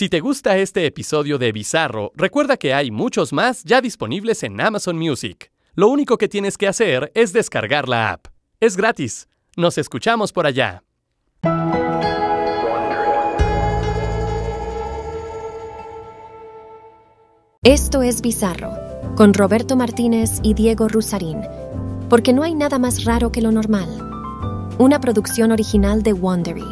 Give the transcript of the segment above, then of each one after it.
Si te gusta este episodio de Bizarro, recuerda que hay muchos más ya disponibles en Amazon Music. Lo único que tienes que hacer es descargar la app. Es gratis. Nos escuchamos por allá. Esto es Bizarro, con Roberto Martínez y Diego Rusarín, porque no hay nada más raro que lo normal. Una producción original de Wondery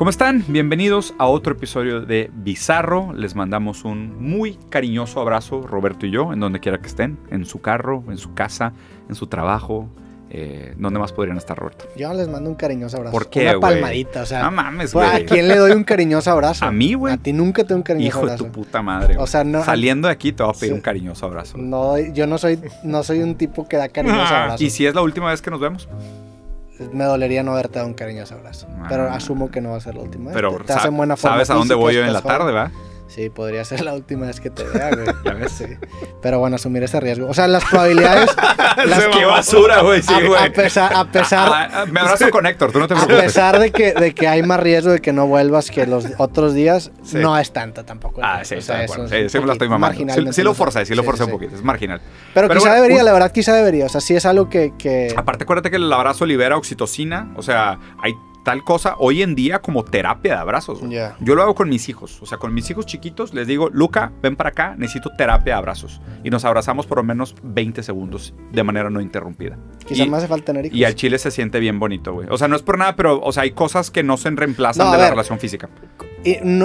¿Cómo están? Bienvenidos a otro episodio de Bizarro. Les mandamos un muy cariñoso abrazo, Roberto y yo, en donde quiera que estén, en su carro, en su casa, en su trabajo, eh, ¿dónde más podrían estar, Roberto? Yo les mando un cariñoso abrazo. ¿Por qué, Una palmadita, o sea. No mames, güey. ¿A quién le doy un cariñoso abrazo? A mí, güey. A ti nunca te doy un cariñoso abrazo. Hijo de tu puta madre. O sea, no. Saliendo de aquí te voy a pedir un cariñoso abrazo. No, yo no soy, no soy un tipo que da cariñoso ah, abrazo. ¿Y si es la última vez que nos vemos? me dolería no haberte dado un ese abrazo. Ah. pero asumo que no va a ser la última. Pero te, te buena forma sabes a dónde voy yo en la tarde, ¿va? Sí, podría ser la última vez que te vea, güey. Pero bueno, asumir ese riesgo. O sea, las probabilidades. las ¡Qué basura, güey! Sí, güey. A, pesar. A pesar ah, ah, me abrazo con Héctor, tú no te preocupes. A pesar de que, de que hay más riesgo de que no vuelvas que los otros días, no es tanto tampoco. Ah, sí, o sea, sí, estoy Sí, sí, lo forza, sí lo forza un poquito, es marginal. Pero, quizá debería, la verdad, quizá debería. O sea, sí es algo que, que. Aparte, acuérdate que el abrazo libera oxitocina. O sea, hay tal cosa hoy en día como terapia de abrazos. Yo lo hago con mis hijos, o sea, con mis hijos chiquitos les digo, Luca, ven para acá, necesito terapia de abrazos. Y nos abrazamos por lo menos 20 segundos de manera no interrumpida. Quizás más hace falta tener hijos. Y al chile se siente bien bonito, güey. O sea, no es por nada, pero, o sea, hay cosas que no se reemplazan de la relación física.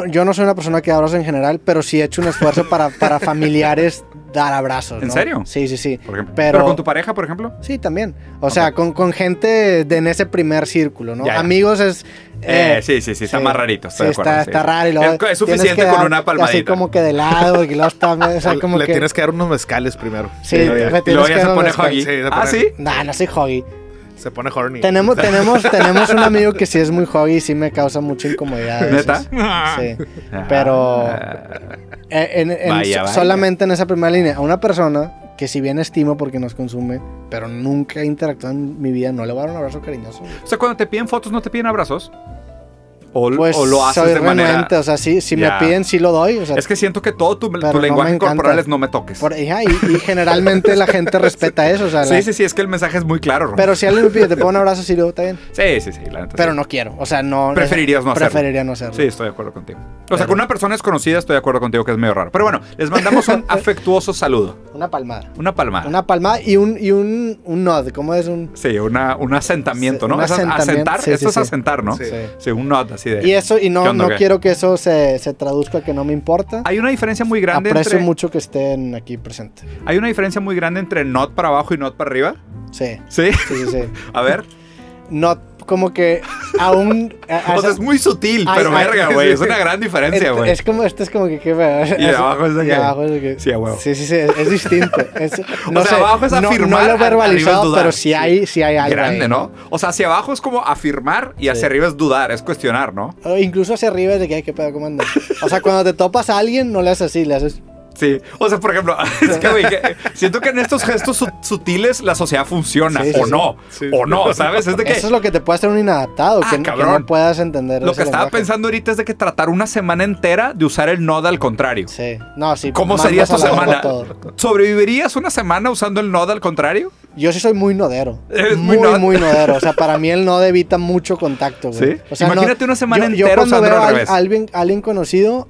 yo no soy una persona que abraza en general, pero sí he hecho un esfuerzo para, para familiares dar abrazos. ¿En serio? Sí, sí, sí. Pero, con tu pareja, por ejemplo? Sí, también. O ah, sea, con, con gente de en ese primer círculo, ¿no? Amigos es... Eh, eh, sí, sí, sí, está más rarito. está, está, raro. es, es, suficiente con una palmadita. Así como que de lado. Y está, le, tienes que dar unos mezcales primero. Sí, le tienes que dar unos mezcales. ¿Ah, sí? No, no soy hoggy. Se pone horny. Tenemos, tenemos, tenemos un amigo que sí es muy hoggy y sí me causa mucha incomodidad. ¿Neta? Sí. Ah. Pero. Ah. Eh, solamente en esa primera línea. A una persona que si bien estimo porque nos consume, pero nunca he en mi vida, no le voy a dar un abrazo cariñoso. O sea, cuando te piden fotos, ¿no te piden abrazos? O, pues, lo haces de manera. O sea, si me piden, sí lo doy. es que siento que todo tu, lenguaje corporal es no me toques. y, generalmente la gente respeta eso. sí, sí, sí, es que el mensaje es muy claro. Pero si alguien me pide, te pongo un abrazo, y luego está bien. Sí, sí, sí, la Pero no quiero. O sea, no. Preferirías no hacerlo. Preferiría no hacerlo. Sí, estoy de acuerdo contigo. O sea, con una persona desconocida estoy de acuerdo contigo que es medio raro. Pero bueno, les mandamos un afectuoso saludo. Una palmada. Una palmada. Una palmada y un, y un, un nod. ¿Cómo es un.? Sí, un asentamiento, ¿no? asentar. Esto es asentar, ¿no? Sí. un nod así. Y eso, y no, no quiero que eso se, traduzca que no me importa. Hay una diferencia muy grande Aprecio mucho que estén aquí presentes. Hay una diferencia muy grande entre not para abajo y not para arriba. Sí. ¿Sí? Sí, sí, sí. A ver. Not como que aún. o sea, es muy sutil, pero verga, güey. Es, una gran diferencia, güey. Es, como, esto es como que qué feo. Y abajo es de abajo es de que. Sí, huevo. Sí, sí, sí, es, distinto. no o sea, abajo es afirmar. No, lo verbalizado, pero sí hay, si hay algo. Grande, ¿no? O sea, hacia abajo es como afirmar y hacia arriba es dudar, es cuestionar, ¿no? incluso hacia arriba es de que, hay qué pedo, ¿cómo O sea, cuando te topas a alguien, no le haces así, le haces. Sí, o sea, por ejemplo, es que, güey, siento que en estos gestos sutiles la sociedad funciona, o no, o no, ¿sabes? Es de que... Eso es lo que te puede hacer un inadaptado, ah, que, no puedas entender. Lo que estaba pensando ahorita es de que tratar una semana entera de usar el NOD al contrario. Sí, no, sí. ¿Cómo sería esta semana? ¿Sobrevivirías una semana usando el NOD al contrario? Yo sí soy muy nodero. Es muy, muy, nodero. O sea, para mí el NOD evita mucho contacto, güey. O sea, Imagínate una semana entera yo usando alguien, alguien conocido,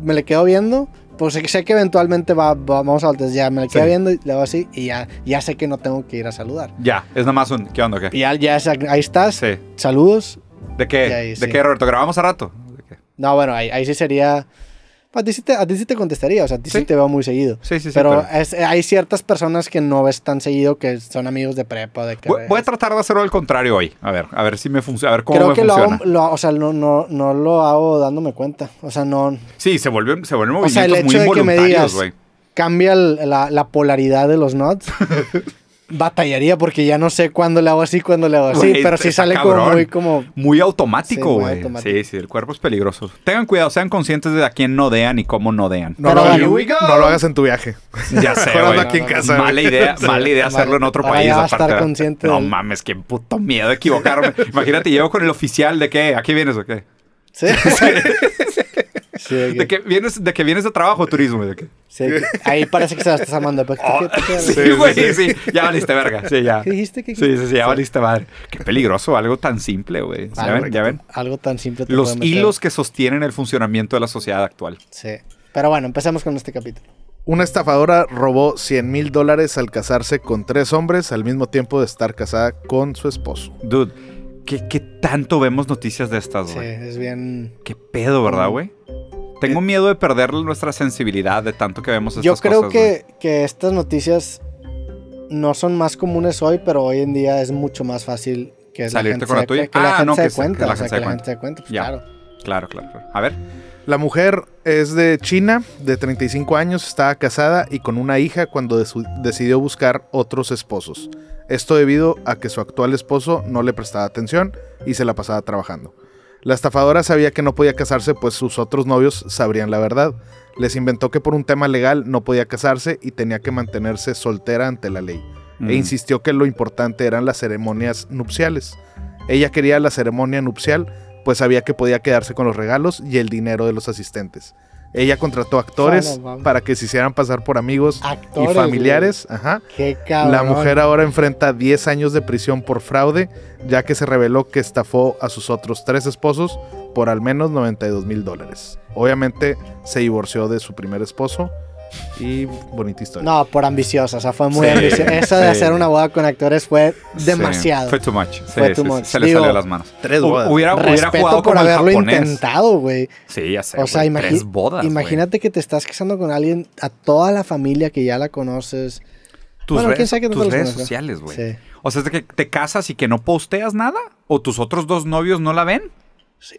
me le quedo viendo pues sé que eventualmente vamos a ya me la queda viendo y le hago así y ya, sé que no tengo que ir a saludar. Ya, es nada más un ¿qué onda? ¿Qué? Ya, ya, ahí estás. Sí. Saludos. ¿De qué? ¿De qué, Roberto? ¿Grabamos a rato? No, bueno, ahí sí sería a ti sí te, contestaría, o sea, a ti sí, te veo muy seguido. Sí, sí, sí. Pero es, hay ciertas personas que no ves tan seguido que son amigos de prepa. De voy, a tratar de hacerlo al contrario hoy. A ver, a ver si me funciona. A ver cómo Creo que Lo, hago, o sea, no, no, no, lo hago dándome cuenta. O sea, no. Sí, se vuelve, se vuelve movimientos o sea, el hecho de que me digas, Cambia la, la, polaridad de los nods. batallaría porque ya no sé cuándo le hago así, cuándo le hago así, pero sí sale como muy como... Muy automático, güey. Sí, sí, el cuerpo es peligroso. Tengan cuidado, sean conscientes de a quién nodean y cómo nodean. No, lo hagas en tu viaje. Ya sé, Mala idea, mala idea hacerlo en otro país. no mames, qué puto miedo de equivocarme. Imagínate, llego con el oficial de que aquí vienes o qué. sí. de, que... vienes, de que vienes de trabajo, turismo. Sí, Ahí parece que se la estás amando. Ah, sí, güey, sí, Ya valiste verga. Sí, ya. dijiste? ¿Qué, sí, sí, ya valiste madre. Qué peligroso, algo tan simple, güey. ¿Ya ven? ¿Ya ven? Algo tan simple. Los hilos que sostienen el funcionamiento de la sociedad actual. Sí. Pero bueno, empecemos con este capítulo. Una estafadora robó 100 mil dólares al casarse con tres hombres al mismo tiempo de estar casada con su esposo. Dude. ¿Qué, ¿qué, tanto vemos noticias de estas, güey? Sí, es bien. ¿Qué pedo, verdad, güey? Tengo eh, miedo de perder nuestra sensibilidad de tanto que vemos estas cosas. Yo creo que, que estas noticias no son más comunes hoy, pero hoy en día es mucho más fácil que la gente con la Que, la gente se cuenta, la gente se cuenta. Pues, claro. claro. Claro, claro. A ver. La mujer es de China, de 35 años, estaba casada y con una hija cuando decidió buscar otros esposos. Esto debido a que su actual esposo no le prestaba atención y se la pasaba trabajando. La estafadora sabía que no podía casarse, pues sus otros novios sabrían la verdad. Les inventó que por un tema legal no podía casarse y tenía que mantenerse soltera ante la ley. E mm. insistió que lo importante eran las ceremonias nupciales. Ella quería la ceremonia nupcial, pues sabía que podía quedarse con los regalos y el dinero de los asistentes. Ella contrató actores para que se hicieran pasar por amigos y familiares. La mujer ahora enfrenta 10 años de prisión por fraude, ya que se reveló que estafó a sus otros tres esposos por al menos 92 mil dólares. Obviamente se divorció de su primer esposo y bonita historia. No, por ambiciosa, o sea, fue muy ambiciosa. Eso de hacer una boda con actores fue demasiado. fue too much. fue too Se le salió de las manos. Tres bodas. Hubiera, hubiera jugado por haberlo intentado, güey. Sí, ya sé. O sea, bodas. Imagínate que te estás casando con alguien, a toda la familia que ya la conoces. Tus, bueno, tus redes sociales, güey. O sea, es de que te casas y que no posteas nada, o tus otros dos novios no la ven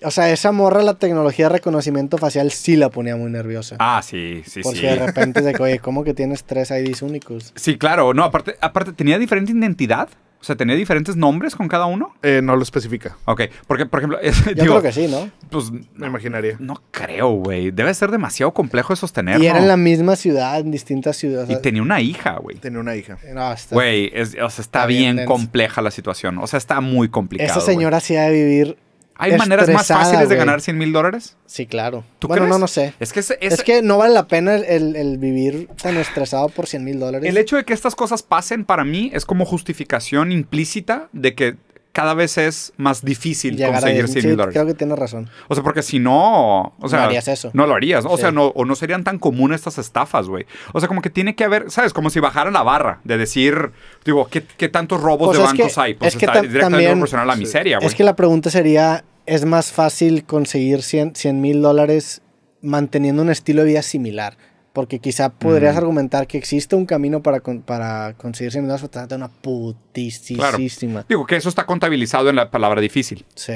o sea, esa morra, la tecnología de reconocimiento facial sí la ponía muy nerviosa. Ah, sí, sí, sí. Porque de repente oye, ¿cómo que tienes tres IDs únicos? Sí, claro. No, aparte, aparte ¿tenía diferente identidad? O sea, ¿tenía diferentes nombres con cada uno? Eh, no lo especifica. Ok, porque, por ejemplo... Yo creo que sí, ¿no? Pues... Me imaginaría. No creo, güey. Debe ser demasiado complejo de sostener. Y era en la misma ciudad, en distintas ciudades. Y tenía una hija, güey. Tenía una hija. No, está... Güey, o sea, está, bien, compleja la situación. O sea, está muy complicada. Esa señora hacía de vivir ¿Hay maneras más fáciles de ganar 100 mil dólares? Sí, claro. ¿Tú no, no sé. Es que, no vale la pena el, el, vivir tan estresado por 100 mil dólares. El hecho de que estas cosas pasen para mí es como justificación implícita de que cada vez es más difícil conseguir 100 mil dólares. Creo que tienes razón. O sea, porque si no, o sea, no harías eso. No lo harías. O sea, no, o no serían tan comunes estas estafas, güey. O sea, como que tiene que haber, ¿sabes? Como si bajara la barra de decir, digo, ¿qué, tantos robos pues de bancos hay? Pues es directamente proporcional a la miseria, güey. Es que la pregunta sería, ¿es más fácil conseguir 100 mil dólares manteniendo un estilo de vida similar? Porque quizá podrías argumentar que existe un camino para, conseguirse para una de una putisísima. Digo que eso está contabilizado en la palabra difícil. Sí.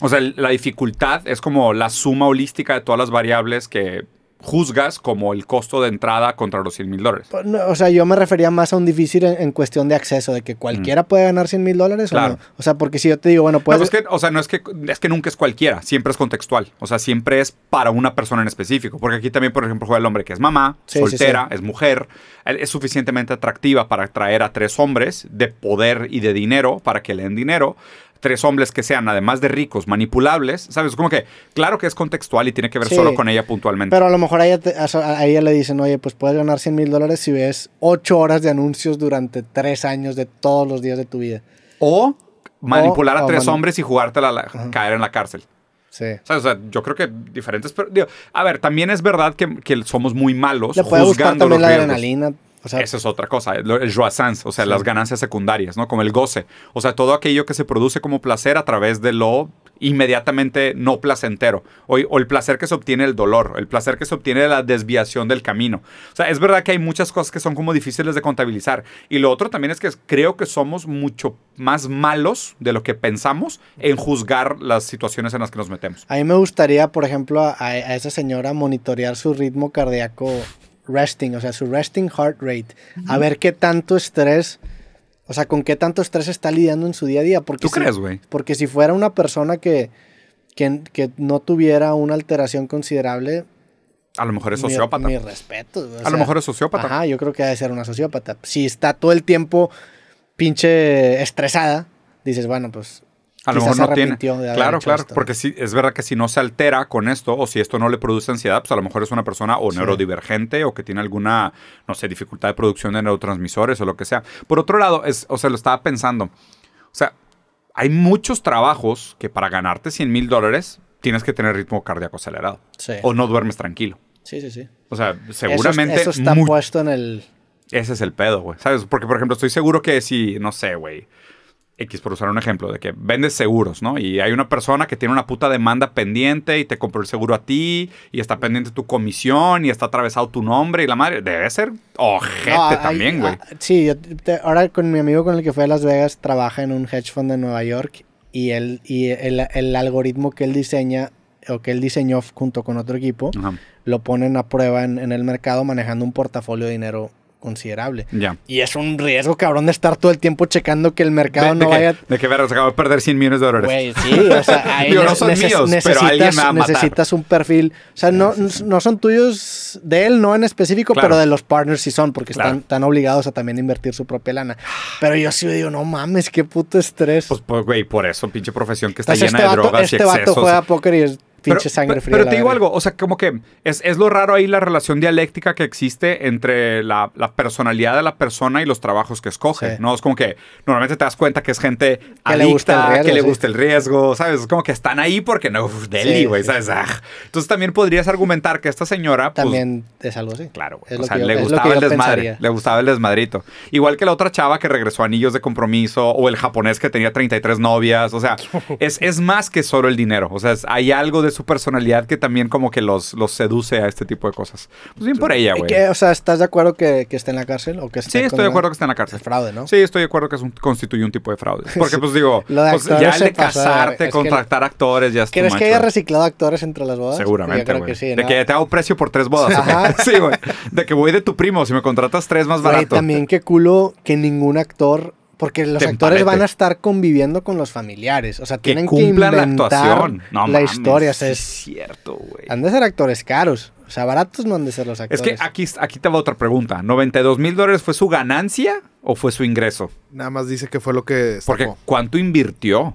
O sea, la dificultad es como la suma holística de todas las variables que juzgas como el costo de entrada contra los 100 mil dólares. Pues, o sea, yo me refería más a un difícil en, cuestión de acceso, de que cualquiera mm. puede ganar 100 mil dólares claro. o no. sea, porque si yo te digo, bueno, pues o sea, no es que, es que nunca es cualquiera, siempre es contextual. O sea, siempre es para una persona en específico. Porque aquí también, por ejemplo, juega el hombre que es mamá, soltera, es mujer, es suficientemente atractiva para atraer a tres hombres de poder y de dinero para que le den dinero tres hombres que sean, además de ricos, manipulables, ¿sabes? Como que, claro que es contextual y tiene que ver solo con ella puntualmente. Pero a lo mejor a ella, ella le dicen, oye, pues puedes ganar 100 mil dólares si ves ocho horas de anuncios durante tres años de todos los días de tu vida. O manipular a tres hombres y jugártela a caer en la cárcel. Sí. O sea, yo creo que diferentes. Pero, digo, a ver, también es verdad que, somos muy malos. Le la adrenalina esa es otra cosa, el, o sea, las ganancias secundarias, ¿no? Como el goce. O sea, todo aquello que se produce como placer a través de lo inmediatamente no placentero. O, el placer que se obtiene del dolor, el placer que se obtiene de la desviación del camino. O sea, es verdad que hay muchas cosas que son como difíciles de contabilizar. Y lo otro también es que creo que somos mucho más malos de lo que pensamos en juzgar las situaciones en las que nos metemos. A mí me gustaría, por ejemplo, a esa señora monitorear su ritmo cardíaco resting, o sea, su resting heart rate, a ver qué tanto estrés, o sea, con qué tanto estrés está lidiando en su día a día. Porque ¿Tú si, crees, güey? Porque si fuera una persona que, que, no tuviera una alteración considerable... A lo mejor es sociópata. Mi, respeto. a lo mejor es sociópata. Ajá, yo creo que ha de ser una sociópata. Si está todo el tiempo pinche estresada, dices, bueno, pues a lo mejor no tiene. Claro, claro, porque es verdad que si no se altera con esto o si esto no le produce ansiedad, pues a lo mejor es una persona o neurodivergente o que tiene alguna, no sé, dificultad de producción de neurotransmisores o lo que sea. Por otro lado, o sea, lo estaba pensando. O sea, hay muchos trabajos que para ganarte 100 mil dólares tienes que tener ritmo cardíaco acelerado. O no duermes tranquilo. Sí, sí, sí. O sea, seguramente. Eso, está puesto en el. Ese es el pedo, güey. ¿Sabes? Porque, por ejemplo, estoy seguro que si, no sé, güey X, por usar un ejemplo, de que vendes seguros, ¿no? Y hay una persona que tiene una puta demanda pendiente y te compró el seguro a ti y está pendiente tu comisión y está atravesado tu nombre y la madre. Debe ser ojete también, güey. Ah, sí, ahora con mi amigo con el que fue a Las Vegas trabaja en un hedge fund de Nueva York y, él, y el, algoritmo que él diseña o que él diseñó junto con otro equipo lo ponen a prueba en, en el mercado manejando un portafolio de dinero considerable. Ya. Y es un riesgo, cabrón, de estar todo el tiempo checando que el mercado no vaya. de que veros acabo de perder 100 millones de dólares. Güey, sí, o sea, ahí no son míos, necesitas, pero alguien me va a necesitas un perfil. O sea, no, no son tuyos de él, no en específico, pero de los partners sí son, porque están, obligados a también invertir su propia lana. Pero yo sí digo, no mames, qué puto estrés. Pues, pues güey, por eso, pinche profesión que está llena este de drogas este y excesos. Este vato juega póker y es pero, te digo algo, o sea, como que es, es, lo raro ahí la relación dialéctica que existe entre la, personalidad de la persona y los trabajos que escoge, ¿no? Es como que normalmente te das cuenta que es gente que le gusta riesgo, que le gusta el riesgo, ¿sabes? Es como que están ahí porque no, deli, güey, ¿sabes? Ah. Entonces también podrías argumentar que esta señora... Pues, también es algo así. Claro, O sea, le gustaba el desmadre, le gustaba el desmadrito. Igual que la otra chava que regresó a Anillos de Compromiso o el japonés que tenía 33 novias, o sea, es, es más que solo el dinero, o sea, hay algo de su personalidad que también como que los, los seduce a este tipo de cosas. Pues bien por ella, güey. O sea, ¿estás de acuerdo que, que esté en la cárcel? O que sí, estoy de acuerdo que esté en la cárcel. Es fraude, ¿no? Sí, estoy de acuerdo que constituye un tipo de fraude. Porque, pues digo, pues, ya de casarte, contratar actores, ya está. ¿Crees que haya reciclado actores entre las bodas? Seguramente, De que te hago precio por tres bodas. Sí, güey. de que voy de tu primo, si me contratas tres más barato. también qué culo que ningún actor porque los actores van a estar conviviendo con los familiares. O sea, tienen que, cumplir inventar la, actuación. No, la historia. Es, cierto, güey. Han de ser actores caros. O sea, baratos no han de ser los actores. Es que aquí, aquí te va otra pregunta. ¿92 mil dólares fue su ganancia o fue su ingreso? Nada más dice que fue lo que... Porque ¿cuánto invirtió?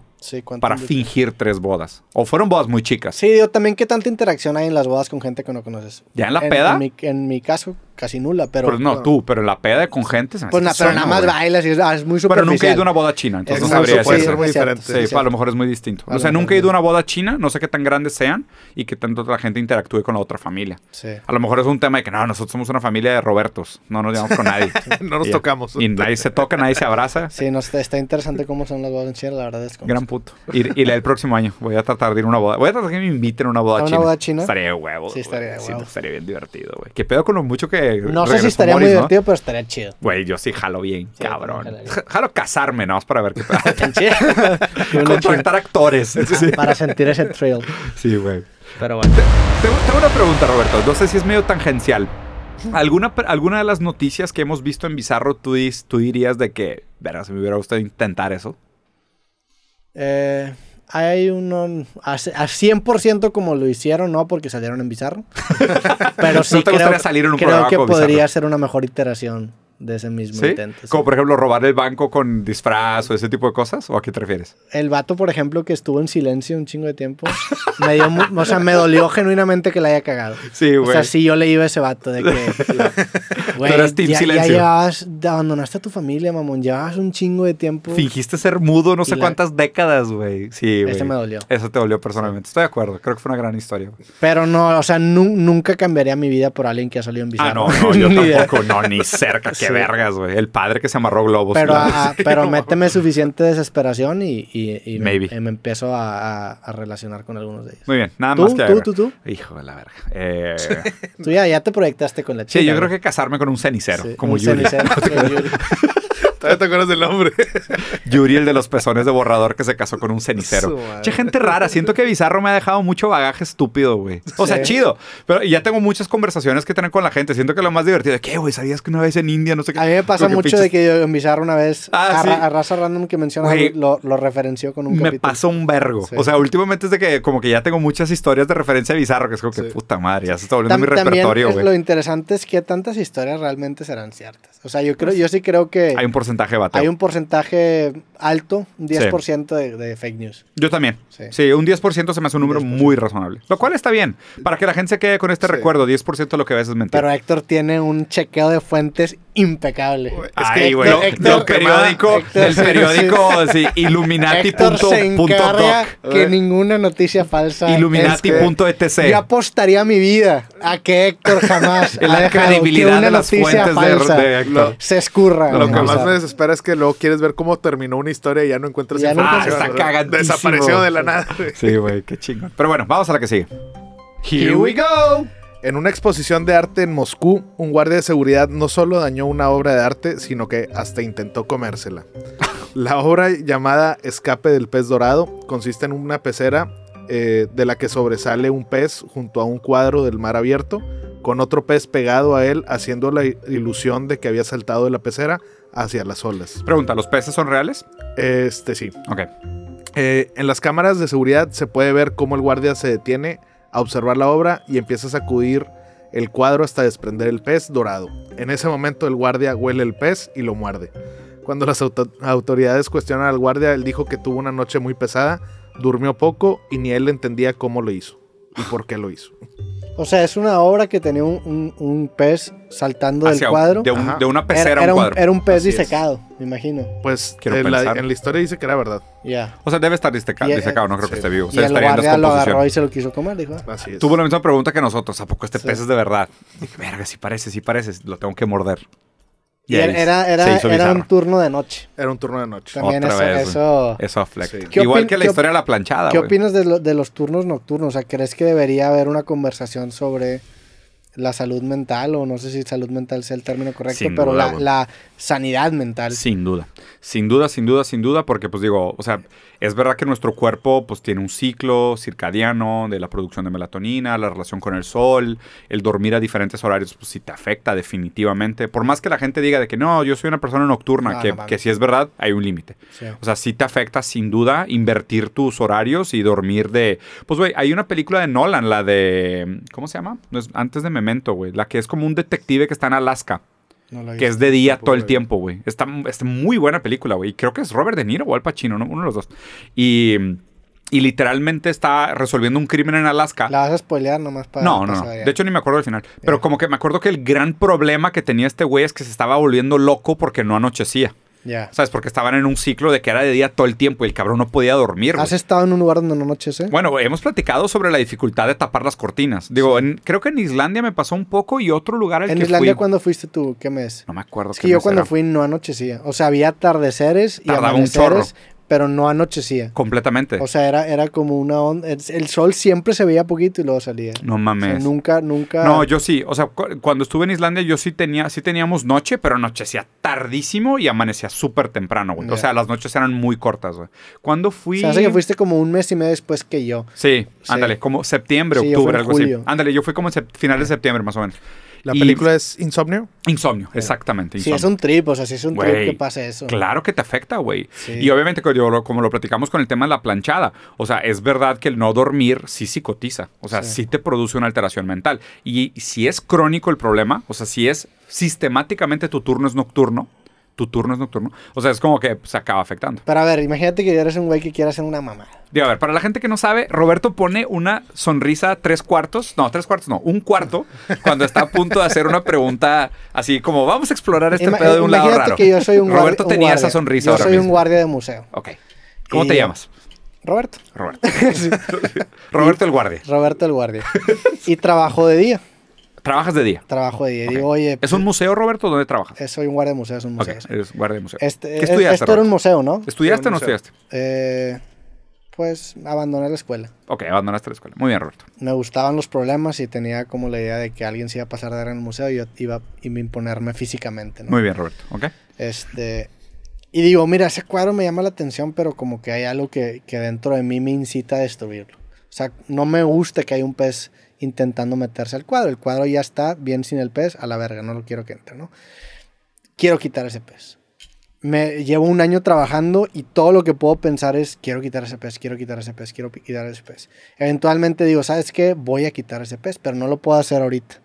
para fingir tres bodas. O fueron bodas muy chicas. Sí, yo también qué tanta interacción hay en las bodas con gente que no conoces. ¿Ya en la peda? en mi caso, casi nula, pero... Pues no, tú, pero la peda con gente se Pues pero nada más bailas y es, ah, muy superficial. Pero nunca he ido a una boda china, entonces no sabría puede es muy diferente. Sí, a lo mejor es muy distinto. o sea, nunca he ido a una boda china, no sé qué tan grandes sean y qué tanto la gente interactúe con la otra familia. Sí. A lo mejor es un tema de que, no, nosotros somos una familia de Robertos, no nos llevamos con nadie. no nos tocamos. Y nadie se toca, nadie se abraza. Sí, no, está, interesante cómo son las bodas China, la verdad es como... Gran puto. Y, y el próximo año voy a tratar de ir a una boda. Voy a tratar de que me inviten a una boda ¿A china. una boda china? Estaría de huevo. Sí, estaría de huevo. estaría bien divertido, güey. ¿Qué pedo con lo mucho que no sé si estaría muy divertido, pero estaría chido. Güey, yo sí jalo bien, cabrón. Jalo, casarme, ¿no? Para ver qué pasa. Contractar actores. para sentir ese thrill. Sí, güey. Pero bueno. Tengo, una pregunta, Roberto. No sé si es medio tangencial. ¿Alguna, alguna de las noticias que hemos visto en Bizarro, tú, tú dirías de que, verdad si me hubiera gustado intentar eso? Eh hay uno a, 100% como lo hicieron, no porque salieron en Bizarro. pero sí creo, salir en un creo que podría ser una mejor iteración de ese mismo intento. ¿sí? Como por ejemplo robar el banco con disfraz o ese tipo de cosas, ¿o a qué te refieres? El vato, por ejemplo, que estuvo en silencio un chingo de tiempo, me dio, o sea, me dolió genuinamente que la haya cagado. Sí, güey. O sea, sí yo le iba a ese vato de que ya, Silencio. Ya abandonaste a tu familia, mamón. Llevabas un chingo de tiempo. Fingiste ser mudo no sé cuántas décadas, güey. Sí, este güey. me dolió. Eso te dolió personalmente. Estoy de acuerdo. Creo que fue una gran historia. Pero no, o sea, nunca cambiaría mi vida por alguien que ha salido en ah, bizarro. Ah, no, no, yo tampoco. no, ni cerca. Qué vergas, güey. El padre que se amarró globos. Pero, ah, méteme suficiente desesperación y, me, em-, empiezo a, relacionar con algunos de ellos. Muy bien. Nada más que... Tú, tú, tú, Hijo de la verga. Eh, tú ya, ya te proyectaste con la chica. Sí, yo creo que casarme con un cenicero, sí, como un Yuri. Cenicero, te acuerdas del nombre. Yuri, el de los pezones de borrador que se casó con un cenicero. Che, gente rara. Siento que Bizarro me ha dejado mucho bagaje estúpido, güey. O sea, chido. Pero ya tengo muchas conversaciones que tener con la gente. Siento que lo más divertido es que, güey, ¿sabías que una vez en India, no sé qué? A mí me pasa mucho de que en Bizarro una vez, ah, a, random que mencionas, lo, referenció con un Me Pasó un vergo. O sea, últimamente es de que como que ya tengo muchas historias de referencia de Bizarro, que es como que puta madre, ya se está volviendo mi repertorio, güey. Lo interesante es que tantas historias realmente serán ciertas. O sea, yo creo, pues yo sí creo que... Hay un porcentaje hay un porcentaje alto, un 10% de, de, fake news. Yo también. Sí, un 10% se me hace un número muy razonable. Lo cual está bien. Para que la gente se quede con este recuerdo, 10% de lo que ves es mentira. Pero Héctor tiene un chequeo de fuentes impecable. es que el periódico, el periódico, que ninguna noticia falsa. Illuminati.etc. yo apostaría mi vida a que Héctor jamás la ha credibilidad que una las noticia falsa de, se escurra. Lo que más me desespera es que luego quieres ver cómo terminó una historia y ya no encuentras ya No está Desapareció de la nada. Sí, güey, qué chingo. Pero bueno, vamos a la que sigue. Here we go. En una exposición de arte en Moscú, un guardia de seguridad no solo dañó una obra de arte, sino que hasta intentó comérsela. La obra llamada Escape del pez dorado consiste en una pecera eh, de la que sobresale un pez junto a un cuadro del mar abierto, con otro pez pegado a él, haciendo la ilusión de que había saltado de la pecera hacia las olas. Pregunta, ¿los peces son reales? Este sí. Ok. Eh, en las cámaras de seguridad se puede ver cómo el guardia se detiene a observar la obra y empieza a sacudir el cuadro hasta desprender el pez dorado. En ese momento el guardia huele el pez y lo muerde. Cuando las autoridades cuestionan al guardia, él dijo que tuvo una noche muy pesada, durmió poco y ni él entendía cómo lo hizo y por qué lo hizo. O sea, es una obra que tenía un, un, pez saltando del cuadro. De, una pecera era, un cuadro. Era un pez disecado, me imagino. Pues en la, en la, historia dice que era verdad. O sea, debe estar eh, disecado, no creo que esté vivo. O sea, y el guardia lo agarró y se lo quiso comer, dijo. Ah". Así es. Tuvo la misma pregunta que nosotros, ¿a poco este pez es de verdad? Dije, verga, sí parece, sí parece, lo tengo que morder era, un turno de noche. Era un turno de noche. También eso, eso. Igual que la historia de la planchada. ¿Qué opinas de, de los turnos nocturnos? O sea, ¿crees que debería haber una conversación sobre la salud mental, o no sé si salud mental sea el término correcto, pero la, sanidad mental. Sin duda, sin duda, sin duda, sin duda, porque pues digo, o sea, es verdad que nuestro cuerpo pues tiene un ciclo circadiano de la producción de melatonina, la relación con el sol, el dormir a diferentes horarios, pues sí te afecta definitivamente. Por más que la gente diga de que no, yo soy una persona nocturna, que, que, si es verdad, hay un límite. O sea, sí te afecta sin duda invertir tus horarios y dormir de... Pues güey, hay una película de Nolan, la de... ¿Cómo se llama? antes de güey. La que es como un detective que está en Alaska. que es de día todo el eh. tiempo, güey. Está, muy buena película, güey. Creo que es Robert De Niro o Al Pacino, Uno de los dos. Y, literalmente está resolviendo un crimen en Alaska. La vas a spoilear nomás para... No, no, no. De hecho, ni me acuerdo del final. Pero como que me acuerdo que el gran problema que tenía este güey es que se estaba volviendo loco porque no anochecía. ¿Sabes? Porque estaban en un ciclo de que era de día todo el tiempo y el cabrón no podía dormir. ¿Has estado en un lugar donde no anochece? Eh? Bueno, hemos platicado sobre la dificultad de tapar las cortinas. Digo, creo que en Islandia me pasó un poco y otro lugar ¿En Islandia cuando fuiste tú? ¿Qué mes? No me acuerdo. Es que yo cuando fui no anochecía. O sea, había atardeceres y amaneceres, pero no anochecía. Completamente. O sea, era, era como una onda. El, sol siempre se veía poquito y luego salía. No mames. nunca, nunca. No, yo sí. O sea, cuando estuve en Islandia, yo sí tenía, sí teníamos noche, pero anochecía tardísimo y amanecía súper temprano, güey. O sea, las noches eran muy cortas, güey. Cuando fui. O que fuiste como un mes y medio después que yo. Sí, ándale, como septiembre, octubre, algo así. Ándale, yo fui como en de septiembre, más o menos. ¿La película es Insomnio? Insomnio, exactamente. Si es un trip, o sea, si es un trip que pase eso. Claro que te afecta, güey. Y obviamente, como lo platicamos con el tema de la planchada, o sea, es verdad que el no dormir sí psicotiza, o sea, sí te produce una alteración mental. Y si es crónico el problema, o sea, si es sistemáticamente tu turno es nocturno, tu turno es nocturno. O sea, es como que se acaba afectando. Pero a ver, imagínate que eres un güey que quiere hacer una mamá Digo, a ver, para la gente que no sabe, Roberto pone una sonrisa tres cuartos, no, tres cuartos no, un cuarto, cuando está a punto de hacer una pregunta así como, vamos a explorar este pedo de un lado raro. que yo soy un Roberto tenía esa esa sonrisa Yo soy un guardia de museo. Ok. ¿Cómo te llamas? Roberto. Roberto. Roberto el guardia. Roberto el guardia. y trabajo de día. Trabajas de día. Trabajo de día. Digo, oye. ¿Es un pues, museo, Roberto? ¿Dónde trabajas? Eh, soy un guardia de museos, un museo. Okay. guardia de museo. Este, ¿Qué estudiaste? Esto era un museo, ¿no? ¿Estudiaste o no estudiaste? Eh, pues abandoné la escuela. Ok, abandonaste la escuela. Muy bien, Roberto. Me gustaban los problemas y tenía como la idea de que alguien se iba a pasar de dar en el museo y yo iba a imponerme físicamente, Muy bien, Roberto. Ok. Este. Y digo, mira, ese cuadro me llama la atención, pero como que hay algo que, que dentro de mí me incita a destruirlo. O sea, no me gusta que hay un pez intentando meterse al cuadro. El cuadro ya está bien sin el pez, a la verga, no lo quiero que entre, ¿no? Quiero quitar ese pez. Me llevo un año trabajando y todo lo que puedo pensar es quiero quitar ese pez, quiero quitar ese pez, quiero quitar ese pez. Eventualmente digo, ¿sabes qué? Voy a quitar ese pez, pero no lo puedo hacer ahorita.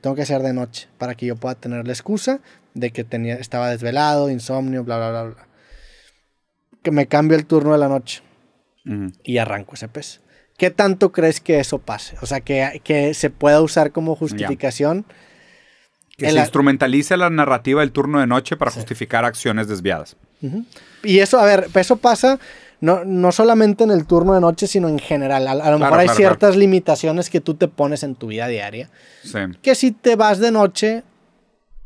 Tengo que hacer de noche para que yo pueda tener la excusa de que tenía, estaba desvelado, insomnio, bla, bla, bla, bla. Que me cambio el turno de la noche y arranco ese pez. ¿Qué tanto crees que eso pase? O sea, que, que se pueda usar como justificación. Que se instrumentalice la narrativa del turno de noche para justificar acciones desviadas. Y eso, a ver, eso pasa no, no, solamente en el turno de noche, sino en general. A, lo mejor hay ciertas limitaciones que tú te pones en tu vida diaria. Sí. Que si te vas de noche,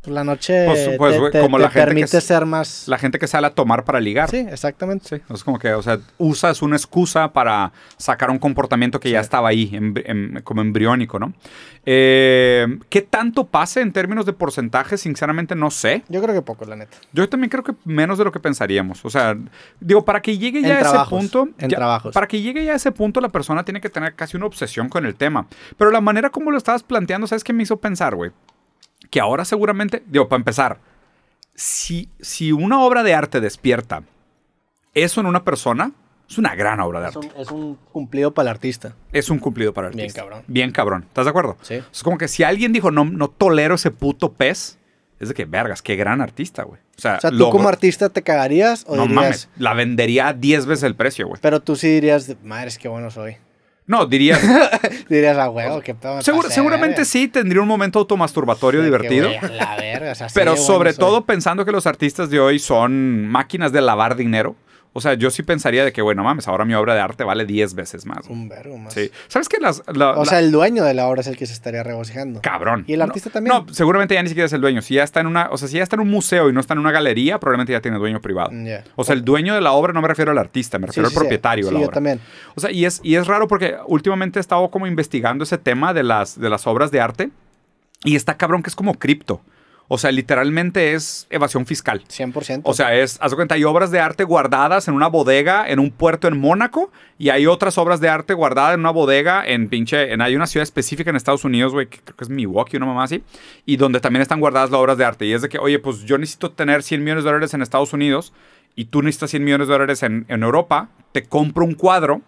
pues, la noche pues, pues, como la permite ser más... La gente que sale a tomar para ligar. Sí, exactamente. es como que, o sea, usas una excusa para sacar un comportamiento que ya estaba ahí, como embriónico, ¿no? Eh, ¿Qué tanto pase en términos de porcentaje? Sinceramente no sé. Yo creo que poco, la neta. Yo también creo que menos de lo que pensaríamos. O sea, digo, para que llegue ya a ese punto... En Para que llegue ya a ese punto, la persona tiene que tener casi una obsesión con el tema. Pero la manera como lo estabas planteando, ¿sabes qué me hizo pensar, güey? que ahora seguramente, digo, para empezar, si, si una obra de arte despierta eso en una persona, es una gran obra de arte. es un, cumplido para el artista. Es un cumplido para el artista. Bien cabrón. Bien cabrón. ¿Estás de acuerdo? Sí. Es como que si alguien dijo, no, no tolero ese puto pez, es de que, vergas, qué gran artista, güey. O sea, tú como artista te cagarías o No dirías, mames, la vendería 10 veces el precio, güey. Pero tú sí dirías, madres, qué bueno soy. No, dirías. dirías ah, a huevo, qué pedo. seguramente sí tendría un momento automasturbatorio divertido. pero sobre todo pensando que los artistas de hoy son máquinas de lavar dinero. O sea, yo sí pensaría de que, bueno, mames, ahora mi obra de arte vale 10 veces más. Un verbo más. Sí. ¿Sabes qué? Las, o sea, el dueño de la obra es el que se estaría regocijando. Cabrón. ¿Y el artista también? No, seguramente ya ni siquiera es el dueño. Si ya está en una, o sea, si ya está en un museo y no está en una galería, probablemente ya tiene dueño privado. Mm, o sea, el dueño de la obra no me refiero al artista, me refiero al propietario de la obra. Yo también. O sea, y es, y es raro porque últimamente he estado como investigando ese tema de las, de las obras de arte y está cabrón que es como cripto. O sea, literalmente es evasión fiscal. 100%. O sea, es, haz cuenta, hay obras de arte guardadas en una bodega en un puerto en Mónaco y hay otras obras de arte guardadas en una bodega en pinche, en, hay una ciudad específica en Estados Unidos, güey, que creo que es Milwaukee, una mamá así, y donde también están guardadas las obras de arte. Y es de que, oye, pues yo necesito tener 100 millones de dólares en Estados Unidos y tú necesitas 100 millones de dólares en, en Europa, te compro un cuadro,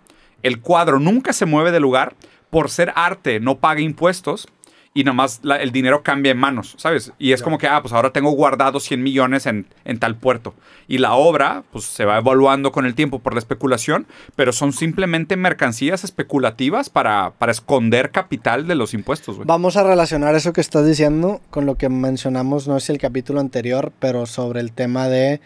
el cuadro nunca se mueve de lugar, por ser arte no paga impuestos, y nomás la, el dinero cambia en manos, ¿sabes? Y es como que, ah, pues ahora tengo guardado 100 millones en, en, tal puerto. Y la obra, pues se va evaluando con el tiempo por la especulación, pero son simplemente mercancías especulativas para, para esconder capital de los impuestos, Vamos a relacionar eso que estás diciendo con lo que mencionamos, no es el capítulo anterior, pero sobre el tema de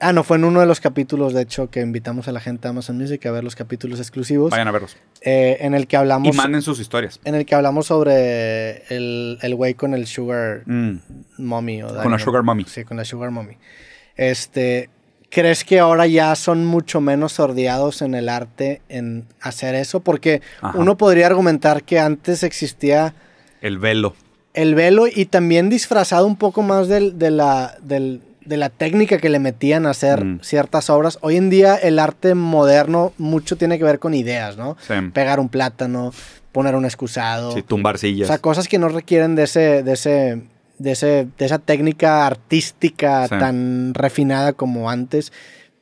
Ah, no, fue en uno de los capítulos, de hecho, que invitamos a la gente de Amazon Music a ver los capítulos exclusivos. Vayan a verlos. Eh, en el que hablamos. Y manden sus historias. En el que hablamos sobre el güey con el Sugar mm. Mommy. O con la Sugar Mommy. Sí, con la Sugar Mommy. Este. ¿Crees que ahora ya son mucho menos sordeados en el arte en hacer eso? Porque uno podría argumentar que antes existía. El velo. El velo y también disfrazado un poco más del, de la, del de la técnica que le metían a hacer mm. ciertas obras. Hoy en día el arte moderno mucho tiene que ver con ideas, ¿no? Pegar un plátano, poner un excusado. Sí, tumbar sillas. O sea, cosas que no requieren de ese, de ese, de ese, de esa técnica artística tan refinada como antes.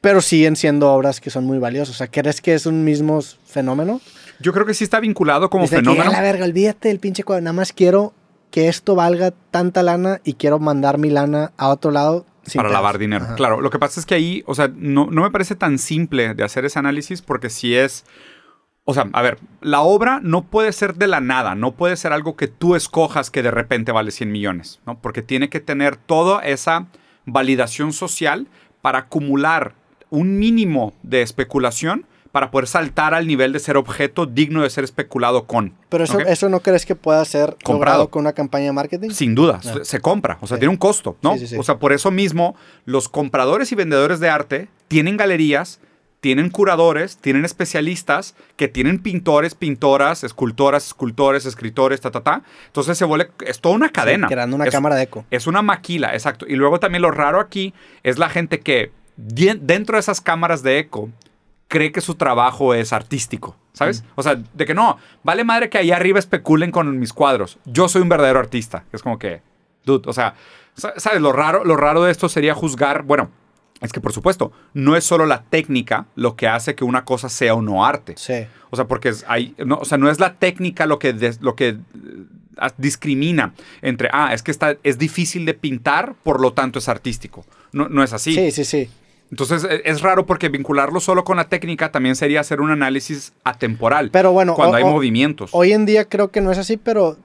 Pero siguen siendo obras que son muy valiosas. O sea, ¿crees que es un mismo fenómeno? Yo creo que sí está vinculado como Desde fenómeno. Que, la verga, olvídate del pinche cuadro. Nada más quiero que esto valga tanta lana y quiero mandar mi lana a otro lado para lavar dinero. Claro, lo que pasa es que ahí, o sea, no, no me parece tan simple de hacer ese análisis porque si es... O sea, a ver, la obra no puede ser de la nada, no puede ser algo que tú escojas que de repente vale 100 millones, ¿no? Porque tiene que tener toda esa validación social para acumular un mínimo de especulación para poder saltar al nivel de ser objeto digno de ser especulado con. Pero eso, ¿eso no crees que pueda ser comprado con una campaña de marketing? Sin duda, ah. se compra, o sea, tiene un costo, ¿no? Sí, o sea, por eso mismo los compradores y vendedores de arte tienen galerías, tienen curadores, tienen especialistas que tienen pintores, pintoras, escultoras, escultores, escritores, ta, ta, ta. Entonces se vuelve, es toda una cadena. creando una cámara de eco. Es una maquila, exacto. Y luego también lo raro aquí es la gente que dentro de esas cámaras de eco cree que su trabajo es artístico, ¿sabes? O sea, de que no, vale madre que allá arriba especulen con mis cuadros. Yo soy un verdadero artista. Es como que, dude, o sea, ¿sabes? Lo raro, lo raro de esto sería juzgar, bueno, es que por supuesto, no es solo la técnica lo que hace que una cosa sea o no arte. Sí. O sea, porque hay, no, o sea, no es la técnica lo que, lo que eh, discrimina entre, ah, es que está, es difícil de pintar, por lo tanto es artístico. No, no es así. Sí, sí, sí. Entonces e, es raro porque vincularlo solo con la técnica también sería hacer un análisis atemporal. Pero bueno, cuando hay movimientos. Hoy en día creo que no es así, pero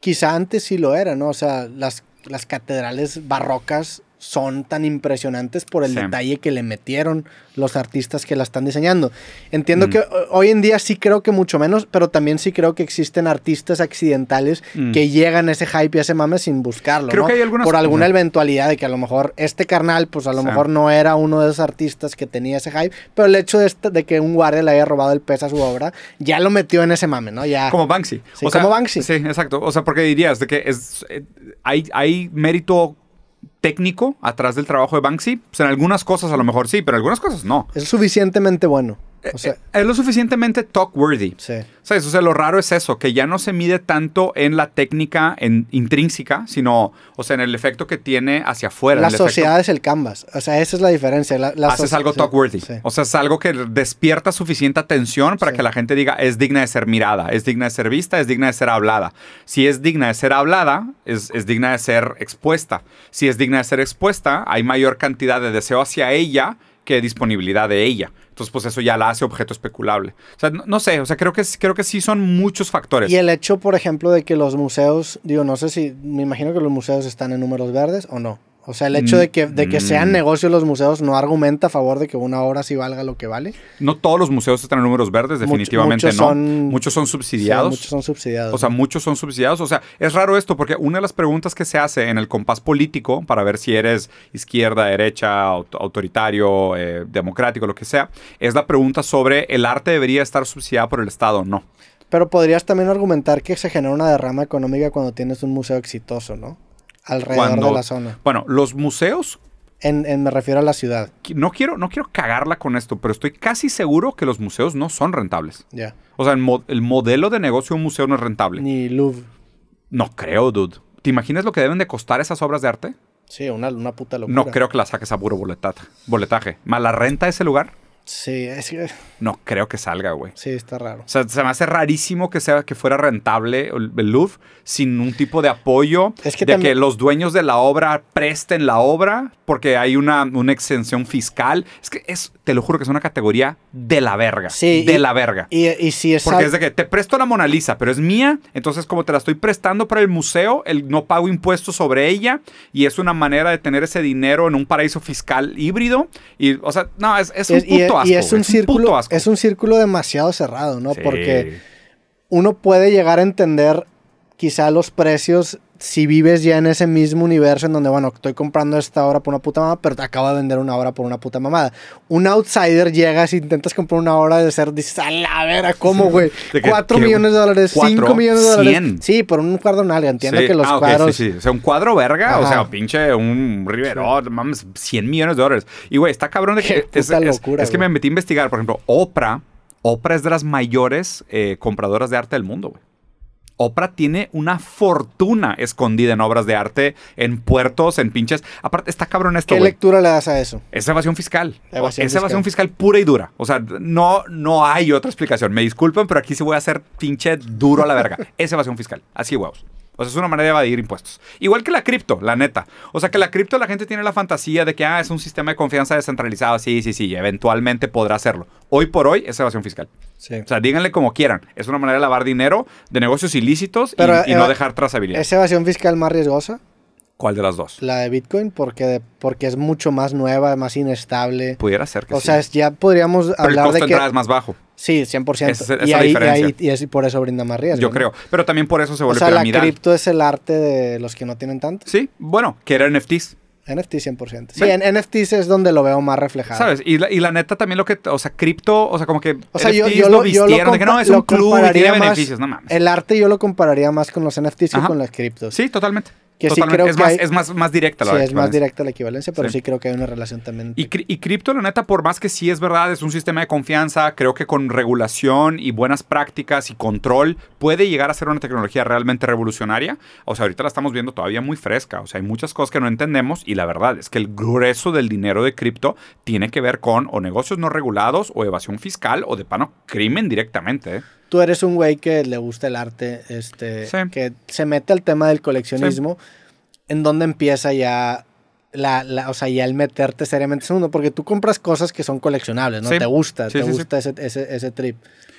quizá antes sí lo era, ¿no? O sea, las, las catedrales barrocas son tan impresionantes por el detalle que le metieron los artistas que la están diseñando. Entiendo mm. que eh, hoy en día sí creo que mucho menos, pero también sí creo que existen artistas accidentales mm. que llegan a ese hype y a ese mame sin buscarlo. Creo que hay algunas... Por alguna eventualidad de que a lo mejor este carnal, pues a lo mejor no era uno de esos artistas que tenía ese hype, pero el hecho de, que un guardia le haya robado el peso a su obra ya lo metió en ese mame, ¿no? Ya, como Banksy. o sea, como Banksy. Sí, exacto. O sea, porque dirías de que es, eh, hay, hay mérito técnico atrás del trabajo de Banksy? Pues en algunas cosas a lo mejor sí, pero en algunas cosas no. Es suficientemente bueno. Eh, eh, es lo suficientemente talk-worthy. O sea, lo raro es eso, que ya no se mide tanto en la técnica intrínseca, sino, o sea, en el efecto que tiene hacia afuera. La sociedad es el canvas. O sea, esa es la diferencia. Haces algo talk-worthy. O sea, es algo que despierta suficiente atención para que la gente diga, es digna de ser mirada, es digna de ser vista, es digna de ser hablada. Si es digna de ser hablada, es, es digna de ser expuesta. Si es digna de ser expuesta, hay mayor cantidad de deseo hacia ella disponibilidad de ella. Entonces, pues eso ya la hace objeto especulable. O sea, no, sé, o sea, creo que, creo que sí son muchos factores. Y el hecho, por ejemplo, de que los museos, digo, no sé si, me imagino que los museos están en números verdes o no. O sea, el hecho mm, de que, de que sean mm. negocios los museos no argumenta a favor de que una hora sí valga lo que vale. No todos los museos están en números verdes, definitivamente no. muchos son subsidiados. muchos son subsidiados. O sea, muchos son subsidiados. O sea, es raro esto porque una de las preguntas que se hace en el compás político para ver si eres izquierda, derecha, autoritario, eh, democrático, lo que sea, es la pregunta sobre el arte debería estar subsidiado por el Estado o no. Pero podrías también argumentar que se genera una derrama económica cuando tienes un museo exitoso, ¿no? alrededor de la zona. Bueno, los museos. En, me refiero a la ciudad. No quiero, no quiero cagarla con esto, pero estoy casi seguro que los museos no son rentables. Ya. O sea, el, modelo de negocio de un museo no es rentable. Ni Louvre. No creo, dude. ¿Te imaginas lo que deben de costar esas obras de arte? Sí, una, una puta locura. No creo que la saques a puro boletaje. boletaje. Más la renta de ese lugar. Sí, es que... No creo que salga, güey. Sí, está raro. O sea, se me hace rarísimo que, sea, que fuera rentable el Louvre sin un tipo de apoyo de que los dueños de la obra presten la obra porque hay una, una exención fiscal. Es que es, te lo juro que es una categoría de la verga. Sí. De la verga. Y, y si es. Porque es de que te presto la Mona Lisa, pero es mía, entonces como te la estoy prestando para el museo, el, no pago impuestos sobre ella y es una manera de tener ese dinero en un paraíso fiscal híbrido. Y, o sea, no, es, un puto asco. Y es un, círculo, es un círculo demasiado cerrado, ¿no? Porque uno puede llegar a entender quizá los precios si vives ya en ese mismo universo en donde, bueno, estoy comprando esta hora por una puta mamada, pero te acabo de vender una hora por una puta mamada. Un outsider llega, llegas, intentas comprar una hora de ser, dices, a la vera, ¿cómo, güey? Cuatro millones de dólares, cinco millones de dólares. Sí, por un cuadro nalga, entiendo que los ah, cuadros... Sí, sí, o sea, un cuadro verga, o sea, pinche un Rivero, mames, 100 millones de dólares. Y, güey, está cabrón de que... es, puta es, que me metí a investigar, por ejemplo, Oprah, Oprah es de las mayores eh, compradoras de arte del mundo, güey. Oprah tiene una fortuna escondida en obras de arte, en puertos, en pinches. Aparte, está cabrón esto. ¿Qué lectura le das a eso? Es evasión fiscal. es evasión fiscal pura y dura. O sea, no, no hay otra explicación. Me disculpen, pero aquí sí voy a hacer pinche duro a la verga. es evasión fiscal. Así, huevos. O sea, es una manera de evadir impuestos. Igual que la cripto, la neta. O sea, que la cripto la gente tiene la fantasía de que, ah, es un sistema de confianza descentralizado. Sí, sí, sí, eventualmente podrá hacerlo. Hoy por hoy es evasión fiscal. O sea, díganle como quieran. Es una manera de lavar dinero de negocios ilícitos y, no eh, dejar trazabilidad. ¿Es evasión fiscal más riesgosa? ¿Cuál de las dos? La de Bitcoin, porque, porque es mucho más nueva, más inestable. Pudiera ser que o O sea, ya podríamos hablar el costo de que. Es más bajo. Sí, 100%. esa y, y, por eso brinda más riesgo. Yo creo. Pero también por eso se vuelve o sea, la cripto es el arte de los que no tienen tanto. Sí, bueno, que era NFTs. NFT 100%. Sí, en NFTs es donde lo veo más reflejado. ¿Sabes? Y la, y la neta también lo que, o sea, cripto, o sea, como que o sea, yo, yo lo, lo vistieron, de que no, es un club y tiene beneficios, no mames. El arte yo lo compararía más con los NFTs que con las criptos. Sí, totalmente sí creo es, más, directa la Sí, es más directa la equivalencia, pero sí. creo que hay una relación también. Y, cripto, la neta, por más que sí es verdad, es un sistema de confianza, creo que con regulación y buenas prácticas y control puede llegar a ser una tecnología realmente revolucionaria. O sea, ahorita la estamos viendo todavía muy fresca. O sea, hay muchas cosas que no entendemos y la verdad es que el grueso del dinero de cripto tiene que ver con o negocios no regulados o evasión fiscal o de pano crimen directamente. ¿eh? tú eres un güey que le gusta el arte, este, que se mete al tema del coleccionismo, en donde empieza ya la, o sea, ya el meterte seriamente en uno, porque tú compras cosas que son coleccionables, ¿no? Te gusta, te gusta ese, ese, ese, trip.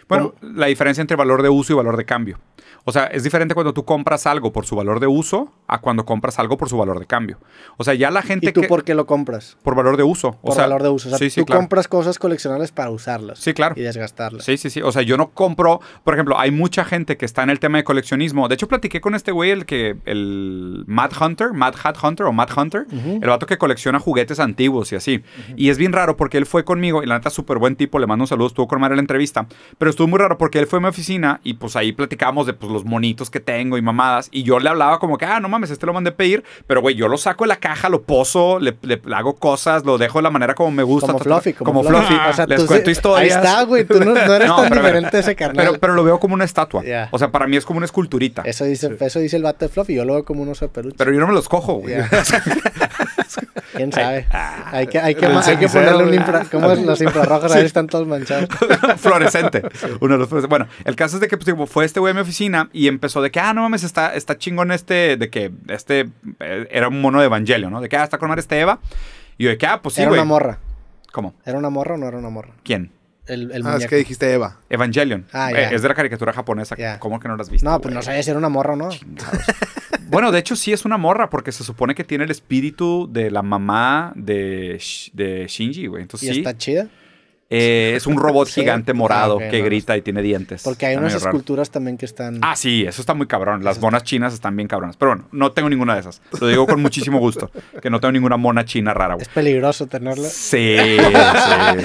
Bueno, la diferencia entre valor de uso y valor de cambio. O sea, es diferente cuando tú compras algo por su valor de uso a cuando compras algo por su valor de cambio. O sea, ya la gente ¿Y tú por qué lo compras? Por valor de uso. O sea, valor de uso. tú compras cosas coleccionables para usarlas. Sí, claro. Y desgastarlas. Sí, sí, sí. O sea, yo no compro... Por ejemplo, hay mucha gente que está en el tema de coleccionismo. De hecho, platiqué con este güey, el que... El Mad Hunter, Mad Hat Hunter o Mad Hunter. El vato que colecciona juguetes antiguos y así. Y es bien raro porque él fue conmigo. Y la neta, súper buen tipo. Le mando un saludo. Estuvo con Mario en la entrevista. Pero estuvo muy raro porque él fue a mi oficina y pues ahí platicamos de pues, los monitos que tengo y mamadas. Y yo le hablaba como que, ah, no mames, este lo mandé pedir. Pero, güey, yo lo saco de la caja, lo pozo, le, hago cosas, lo dejo de la manera como me gusta. Como fluffy, como, como fluffy. O sea, Les cuento sí, Ahí está, güey. Tú no, eres tan diferente a ese carnal. Pero, lo veo como una estatua. O sea, para mí es como una esculturita. Eso dice, eso dice el vato de fluffy. Yo lo veo como unos oso Pero yo no me los cojo, güey. ¿Quién sabe? Ah. hay que, hay que, hay que ponerle un infra... ¿Cómo es? los infrarrojos? Ahí están todos manchados. Fluorescente. Uno de los... Bueno, el caso es de que pues, fue este güey mi oficina y empezó de que, ah, no mames, está, está chingón este, de que este eh, era un mono de Evangelio, ¿no? De que, ah, está con este Eva. Y yo de que, ah, pues sí, Era una morra. ¿Cómo? ¿Era una morra o no era una morra? ¿Quién? El, el ah, es que dijiste Eva. Evangelion. Ah, eh, es de la caricatura japonesa. ¿Cómo que no la has visto? No, pues no sabía si era una morra o no. bueno, de hecho sí es una morra porque se supone que tiene el espíritu de la mamá de, de Shinji, güey. Entonces, ¿Y está chida? Eh, es un robot gigante morado que grita y tiene dientes. Porque hay unas esculturas también que están. Ah, sí, eso está muy cabrón. Las monas chinas están bien cabronas. Pero bueno, no tengo ninguna de esas. Lo digo con muchísimo gusto. Que no tengo ninguna mona china rara, Es peligroso tenerla. Sí,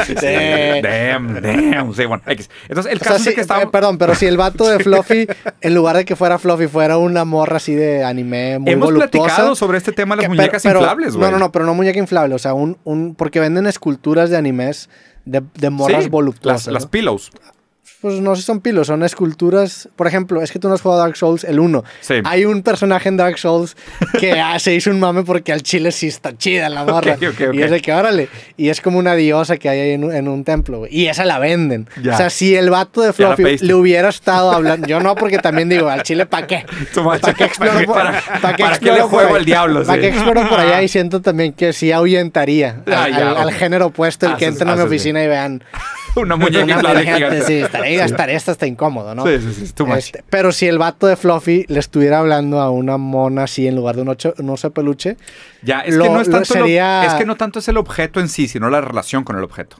sí, sí. Damn, damn. Sí, bueno, Entonces, el caso que estaba. Eh, perdón, pero si el vato de Fluffy, en lugar de que fuera Fluffy, fuera una morra así de anime muy Hemos platicado sobre este tema de las muñecas inflables, güey. No, no, no, pero no muñeca inflable. O sea, un, Porque venden esculturas de animes de, de morras voluptuosas. Las, las pillows pues no sé si son pilos, son esculturas. Por ejemplo, es que tú no has jugado Dark Souls el 1. Sí. Hay un personaje en Dark Souls que se hizo un mame porque al chile sí está chida la barra. Y es Y es como una diosa que hay en, un templo, Y esa la venden. O sea, si el vato de Fluffy le hubiera estado hablando. Yo no, porque también digo, al chile, ¿para qué? ¿Para qué exploro por, para, para juego al diablo? ¿Para qué exploro por allá? Y siento también que sí ahuyentaría ah, al, género opuesto el ah, que entre en ah, mi oficina y vean una muñeca de gigante. Sí, estaría, estaría hasta, incómodo, ¿no? Sí, sí, sí, este, pero si el vato de Fluffy le estuviera hablando a una mona así en lugar de un, ocho, oso peluche, ya, es, que no es, tanto sería... es que no tanto es el objeto en sí, sino la relación con el objeto.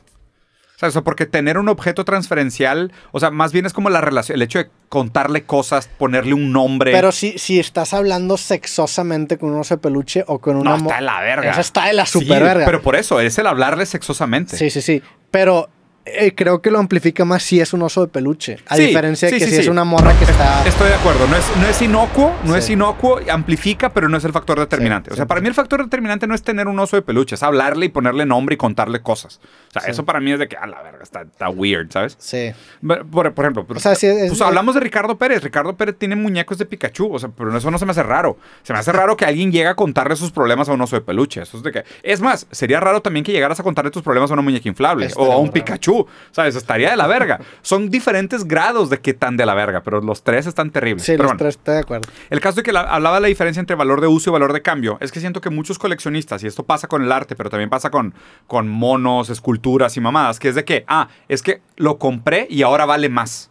O sea, eso porque tener un objeto transferencial, o sea, más bien es como la relación, el hecho de contarle cosas, ponerle un nombre. Pero si, si estás hablando sexosamente con un oso peluche o con una. No, está de la verga. Eso está de la super verga. Pero por eso, es el hablarle sexosamente. Sí, sí, sí. Pero eh, creo que lo amplifica más si es un oso de peluche. A diferencia de que si es una morra que está. Estoy de acuerdo. No es, no es inocuo, no es inocuo, amplifica, pero no es el factor determinante. o sea, para mí el factor determinante no es tener un oso de peluche, es hablarle y ponerle nombre y contarle cosas. O sea, eso para mí es de que, a ah, la verga, está, weird, ¿sabes? Sí. Por, ejemplo, pues hablamos de Ricardo Pérez. Ricardo Pérez tiene muñecos de Pikachu. O sea, pero eso no se me hace raro. Se me hace raro que alguien llegue a contarle sus problemas a un oso de peluche. Eso es de que. Es más, sería raro también que llegaras a contarle tus problemas a una muñeca inflable o a un Pikachu. ¿Sabes? Estaría de la verga. Son diferentes grados de qué tan de la verga, pero los tres están terribles. Sí, los tres, estoy de acuerdo. El caso de que hablaba de la diferencia entre valor de uso y valor de cambio es que siento que muchos coleccionistas, y esto pasa con el arte, pero también pasa con, con monos, esculturas y mamadas, que es de que, ah, es que lo compré y ahora vale más.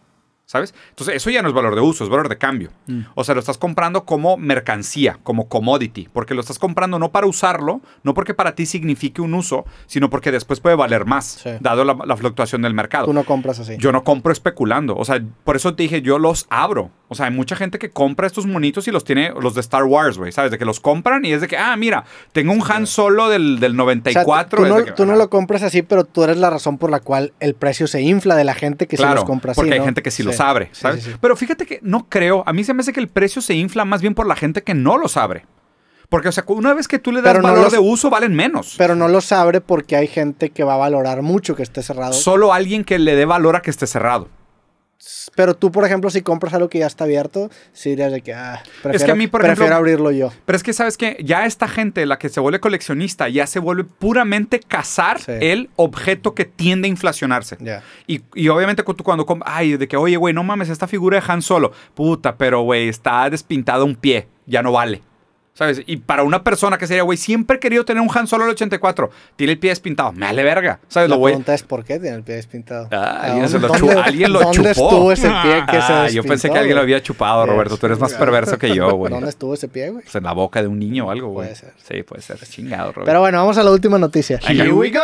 ¿sabes? Entonces, eso ya no es valor de uso, es valor de cambio. Mm. O sea, lo estás comprando como mercancía, como commodity, porque lo estás comprando no para usarlo, no porque para ti signifique un uso, sino porque después puede valer más, dado la, fluctuación del mercado. Tú no compras así. Yo no compro especulando. O sea, por eso te dije, yo los abro. O sea, hay mucha gente que compra estos monitos y los tiene, los de Star Wars, güey, ¿sabes? De que los compran y es de que, ah, mira, tengo un Han solo del, 94. tú, no, ah, lo compras así, pero tú eres la razón por la cual el precio se infla de la gente que sí los compra así. Porque hay gente que sí, sí. los abre, Pero fíjate que no creo, a mí se me hace que el precio se infla más bien por la gente que no los abre. Porque, o sea, una vez que tú le das valor de uso, valen menos. Pero no los abre porque hay gente que va a valorar mucho que esté cerrado. Solo alguien que le dé valor a que esté cerrado. Pero tú, por ejemplo, si compras algo que ya está abierto, sí dirías que, ah, prefiero, es que a mí, prefiero abrirlo yo. Pero es que, ¿sabes que Ya esta gente, la que se vuelve coleccionista, ya se vuelve puramente cazar el objeto que tiende a inflacionarse. Y, obviamente cuando, ay, de que, oye, güey, no mames, esta figura de Han Solo. Puta, pero, güey, está despintado un pie, ya no vale. ¿Sabes? Y para una persona que sería, güey, siempre he querido tener un Han Solo el 84. Tiene el pie despintado. Me vale verga. ¿Sabes? La pregunta es por qué tiene el pie despintado. Ah, alguien, se lo, ¿dónde chupó. ¿Dónde estuvo ese pie que ah, se ah, Yo pensé que alguien lo había chupado, Roberto. Tú eres más perverso que yo, güey. ¿Dónde estuvo ese pie, güey? Pues en la boca de un niño o algo, güey. Puede ser. Sí, puede ser. Chingado, Roberto. Pero bueno, vamos a la última noticia. Here we go.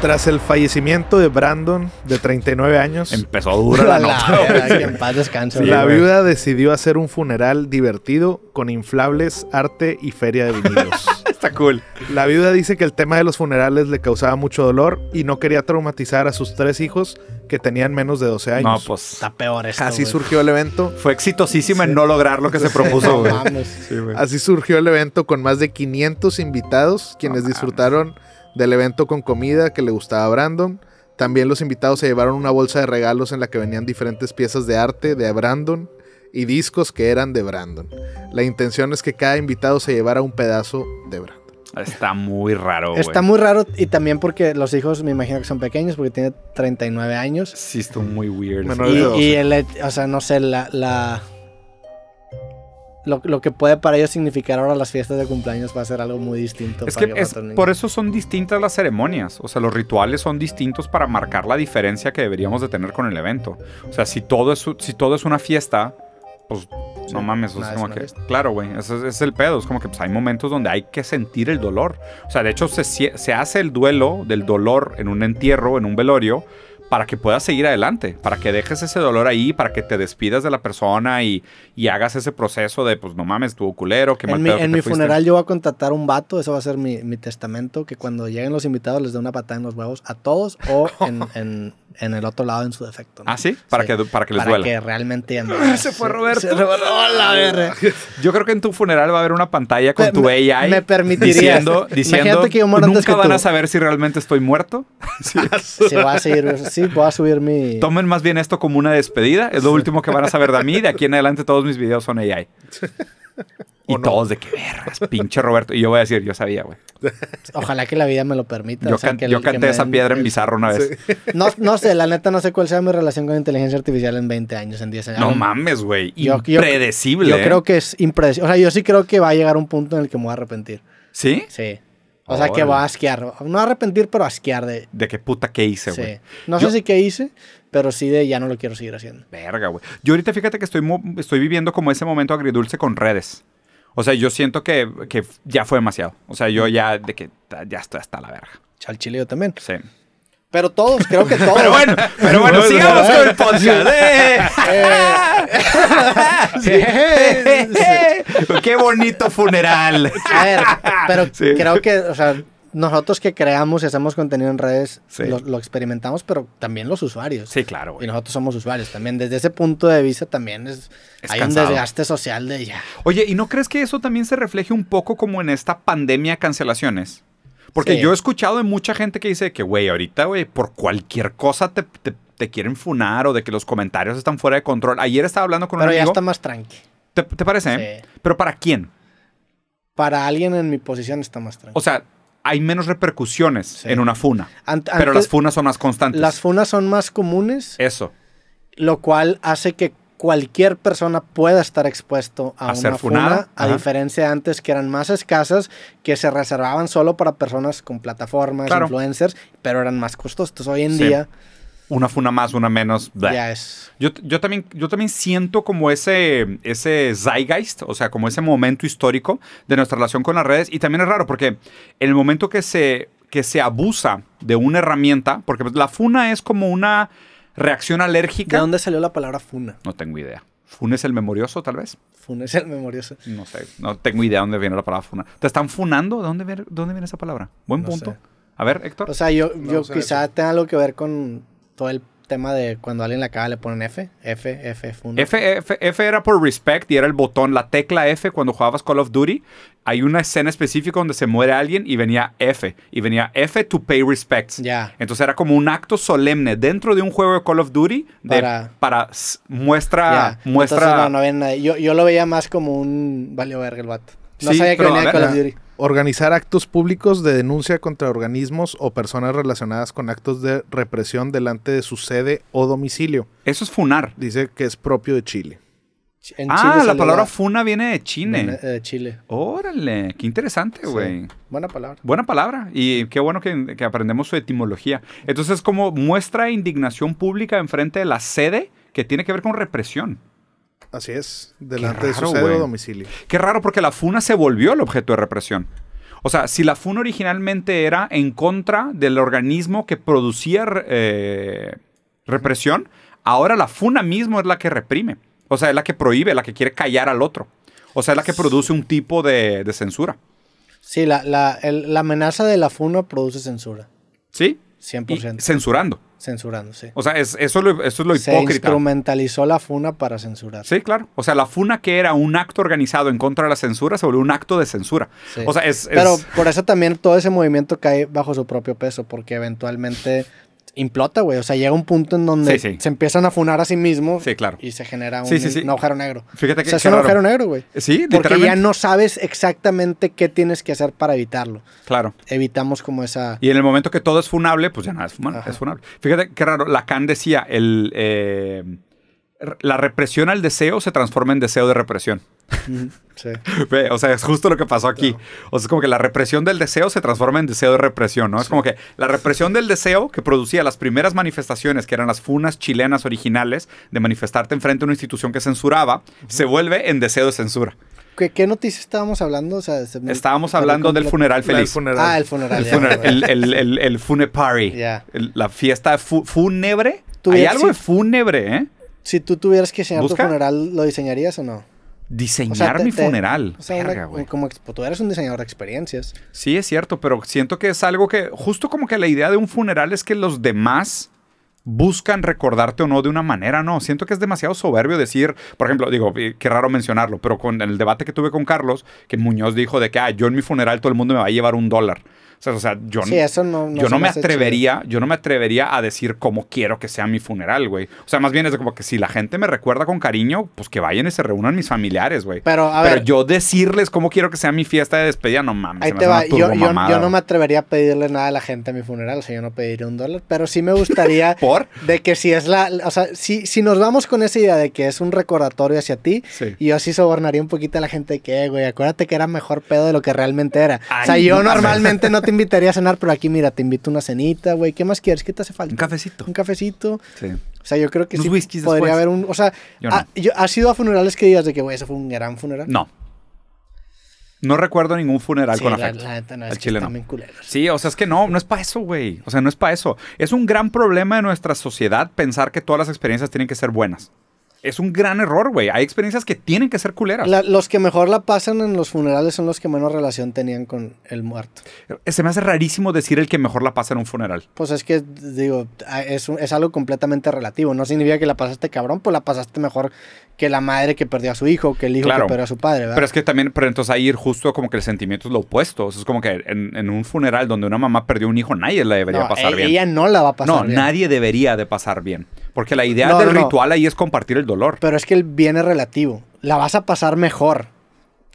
Tras el fallecimiento de Brandon, de 39 años. Empezó dura la, la noche. la viuda decidió hacer un funeral divertido con inflables, arte y feria de vinilos. Está cool. La viuda dice que el tema de los funerales le causaba mucho dolor y no quería traumatizar a sus tres hijos que tenían menos de 12 años. No, pues. Está peor esto, Así surgió el evento. Fue exitosísimo en no lograr lo que se propuso, güey. Así surgió el evento con más de 500 invitados quienes disfrutaron del evento con comida que le gustaba a Brandon. También los invitados se llevaron una bolsa de regalos en la que venían diferentes piezas de arte de Brandon y discos que eran de Brandon. La intención es que cada invitado se llevara un pedazo de Brandon. Está muy raro. Está muy raro y también porque los hijos me imagino que son pequeños porque tiene 39 años. Sí, está muy weird. y, el, o sea, no sé, la lo, que puede para ellos significar ahora las fiestas de cumpleaños va a ser algo muy distinto. Es que por eso son distintas las ceremonias, o sea, los rituales son distintos para marcar la diferencia que deberíamos de tener con el evento. O sea, si todo es, si todo es una fiesta, pues no mames, Claro, güey, ese, es el pedo, es como que pues, hay momentos donde hay que sentir el dolor. O sea, de hecho se, se hace el duelo del dolor en un entierro, en un velorio para que puedas seguir adelante, para que dejes ese dolor ahí, para que te despidas de la persona y, hagas ese proceso de, pues no mames, tu culero, que En mi, en mi funeral yo voy a contratar un vato, eso va a ser mi, testamento, que cuando lleguen los invitados les dé una patada en los huevos a todos o en, el otro lado en su defecto. ¿Ah, sí? Para, Que, para les duela. Para que realmente... se fue Roberto. hola, verga. Yo creo que en tu funeral va a haber una pantalla con tu AI. Me permitiría. Diciendo, diciendo que yo nunca van a saber si realmente estoy muerto. sí, va a seguir voy a subir mi... Tomen más bien esto como una despedida. Es lo último que van a saber de mí. De aquí en adelante todos mis videos son AI. Y todos de qué vergas, pinche Roberto. Y yo voy a decir, yo sabía, güey. Ojalá que la vida me lo permita. Yo, canté esa piedra en bizarro una vez. No, sé, la neta no sé cuál sea mi relación con inteligencia artificial en 20 años, en 10 años. No mames, güey. Impredecible. Yo, ¿eh? creo que es impredecible. O sea, yo sí creo que va a llegar un punto en el que me voy a arrepentir. ¿Sí? Sí. O sea, que va a asquear. No a arrepentir, pero a asquear de... De qué puta que hice, güey. No sé si qué hice, pero sí de ya no lo quiero seguir haciendo. Verga, güey. Yo ahorita fíjate que estoy, estoy viviendo como ese momento agridulce con redes. O sea, yo siento que, ya fue demasiado. O sea, yo ya de que ya está hasta la verga. Chalchileo también. Sí. Pero todos, creo que todos. Pero bueno, sigamos con el podcast. Qué bonito funeral. A ver, pero creo que, o sea, nosotros que creamos y hacemos contenido en redes, lo, experimentamos, pero también los usuarios. Sí, claro. Y nosotros somos usuarios también. Desde ese punto de vista también es, hay un desgaste social de ya. Oye, ¿y no crees que eso también se refleje un poco como en esta pandemia de cancelaciones? Porque yo he escuchado de mucha gente que dice que, güey, ahorita, güey, por cualquier cosa te, quieren funar o de que los comentarios están fuera de control. Ayer estaba hablando con Pero Pero ya está más tranqui. ¿Te, parece? ¿Pero para quién? Para alguien en mi posición está más tranqui. O sea, hay menos repercusiones en una funa. pero las funas son más constantes. Las funas son más comunes. Eso. Lo cual hace que cualquier persona pueda estar expuesto a, una funa, a diferencia de antes que eran más escasas, que se reservaban solo para personas con plataformas, influencers, pero eran más costosos. hoy en día... Una funa más, una menos. Ya es. Yo, también, yo también siento como ese, ese zeitgeist, o sea, como ese momento histórico de nuestra relación con las redes. Y también es raro porque en el momento que se, que se abusa de una herramienta, porque pues, la funa es como una reacción alérgica. ¿De dónde salió la palabra funa? No tengo idea. es el memorioso, tal vez? es el memorioso. No sé, no tengo idea de dónde viene la palabra funa. ¿Te están funando? ¿De dónde viene, esa palabra? Buen punto. A ver, Héctor. O sea, yo, yo quizá tenga algo que ver con todo el tema de cuando alguien la acaba le ponen F, F, F, f F, F, F, era por respect y era el botón, la tecla F cuando jugabas Call of Duty. Hay una escena específica donde se muere alguien y venía F, y venía F to pay respects. Ya. Entonces era como un acto solemne dentro de un juego de Call of Duty para, muestra. muestra yo, yo, lo veía más como un valió verga el vato. No sabía que venía de Call of Duty. Organizar actos públicos de denuncia contra organismos o personas relacionadas con actos de represión delante de su sede o domicilio. Eso es funar. Dice que es propio de Chile. ah, la palabra funa viene de Chile. Eh, Chile. Órale, qué interesante, güey. Buena palabra. Buena palabra. Y qué bueno que, que, aprendemos su etimología. Entonces, como muestra indignación pública enfrente de la sede que tiene que ver con represión. Así es, delante de su domicilio. Qué raro, porque la FUNA se volvió el objeto de represión. O sea, si la FUNA originalmente era en contra del organismo que producía eh, represión, ahora la FUNA mismo es la que reprime. O sea, es la que prohíbe, la que quiere callar al otro. O sea, es la que produce un tipo de, censura. Sí, la, la, amenaza de la FUNA produce censura. Sí, 100%. censurando. Censurando, sí. O sea, es, eso, es lo hipócrita. Se instrumentalizó la funa para censurar. Sí, claro. O sea, la funa que era un acto organizado en contra de la censura se volvió un acto de censura. O sea, es, Pero por eso también todo ese movimiento cae bajo su propio peso, porque eventualmente implota, güey. O sea, llega un punto en donde se empiezan a funar a sí mismos. Y se genera un, agujero negro. Fíjate que o sea, es un agujero negro, güey. Sí, Porque ya no sabes exactamente qué tienes que hacer para evitarlo. Claro. Evitamos como esa... Y en el momento que todo es funable, pues ya nada es funable. Es funable. Fíjate qué raro. Lacan decía, el... Eh la represión al deseo se transforma en deseo de represión. Sí. o sea, es justo lo que pasó aquí. O sea, es como que la represión del deseo se transforma en deseo de represión, ¿no? Es como que la represión del deseo que producía las primeras manifestaciones, que eran las funas chilenas originales, de manifestarte enfrente a una institución que censuraba, se vuelve en deseo de censura. ¿Qué, ¿Qué, noticia estábamos hablando? Estábamos hablando del funeral feliz. Ah, el funeral. El, el, funepari, la fiesta fúnebre. ¿Hay algo de fúnebre, ¿eh? si tú tuvieras que diseñar tu funeral, ¿lo diseñarías o no? Diseñar mi funeral. O sea, como tú eres un diseñador de experiencias. Sí, es cierto, pero siento que es algo que, justo como que la idea de un funeral es que los demás buscan recordarte o no de una manera, no. Siento que es demasiado soberbio decir, por ejemplo, digo, qué raro mencionarlo, pero con el debate que tuve con Carlos, que Muñoz dijo de que, ah, yo en mi funeral todo el mundo me va a llevar un dólar o sea yo, no, yo no me atrevería, yo no me atrevería a decir cómo quiero que sea mi funeral, güey. O sea, más bien es como que si la gente me recuerda con cariño, pues que vayan y se reúnan mis familiares, güey. Pero, yo decirles cómo quiero que sea mi fiesta de despedida, no mames. Ahí te va. Yo, no me atrevería a pedirle nada a la gente a mi funeral, o sea, yo no pediría un dólar, pero sí me gustaría ¿Por? de que si es la, o sea, si, nos vamos con esa idea de que es un recordatorio hacia ti, yo así sobornaría un poquito a la gente que, eh, güey, acuérdate que era mejor pedo de lo que realmente era. o sea, yo normalmente no te invitaría a cenar, pero aquí, mira, te invito una cenita, güey. ¿Qué más quieres? ¿Qué te hace falta? Un cafecito. Un cafecito. Sí. O sea, yo creo que podría haber un... O sea, ah, ¿has ido a funerales que digas de que, güey, ese fue un gran funeral? No. No recuerdo ningún funeral con la, afecto. es Sí, o sea, es que no, no es para eso, güey. O sea, no es para eso. Es un gran problema de nuestra sociedad pensar que todas las experiencias tienen que ser buenas es un gran error, güey. Hay experiencias que tienen que ser culeras. los que mejor la pasan en los funerales son los que menos relación tenían con el muerto. Eh, se me hace rarísimo decir el que mejor la pasa en un funeral. Pues es que, digo, es, es algo completamente relativo. No significa que la pasaste cabrón, pues la pasaste mejor que la madre que perdió a su hijo, que el hijo que perdió a su padre, Pero es que también, pero entonces ahí justo como que el sentimiento es lo opuesto. es como que en, un funeral donde una mamá perdió un hijo, nadie la debería pasar e- bien. Ella no la va a pasar bien. No, nadie debería de pasar bien. Porque la idea del ritual ahí es compartir el dolor. Pero es que el bien es relativo. La vas a pasar mejor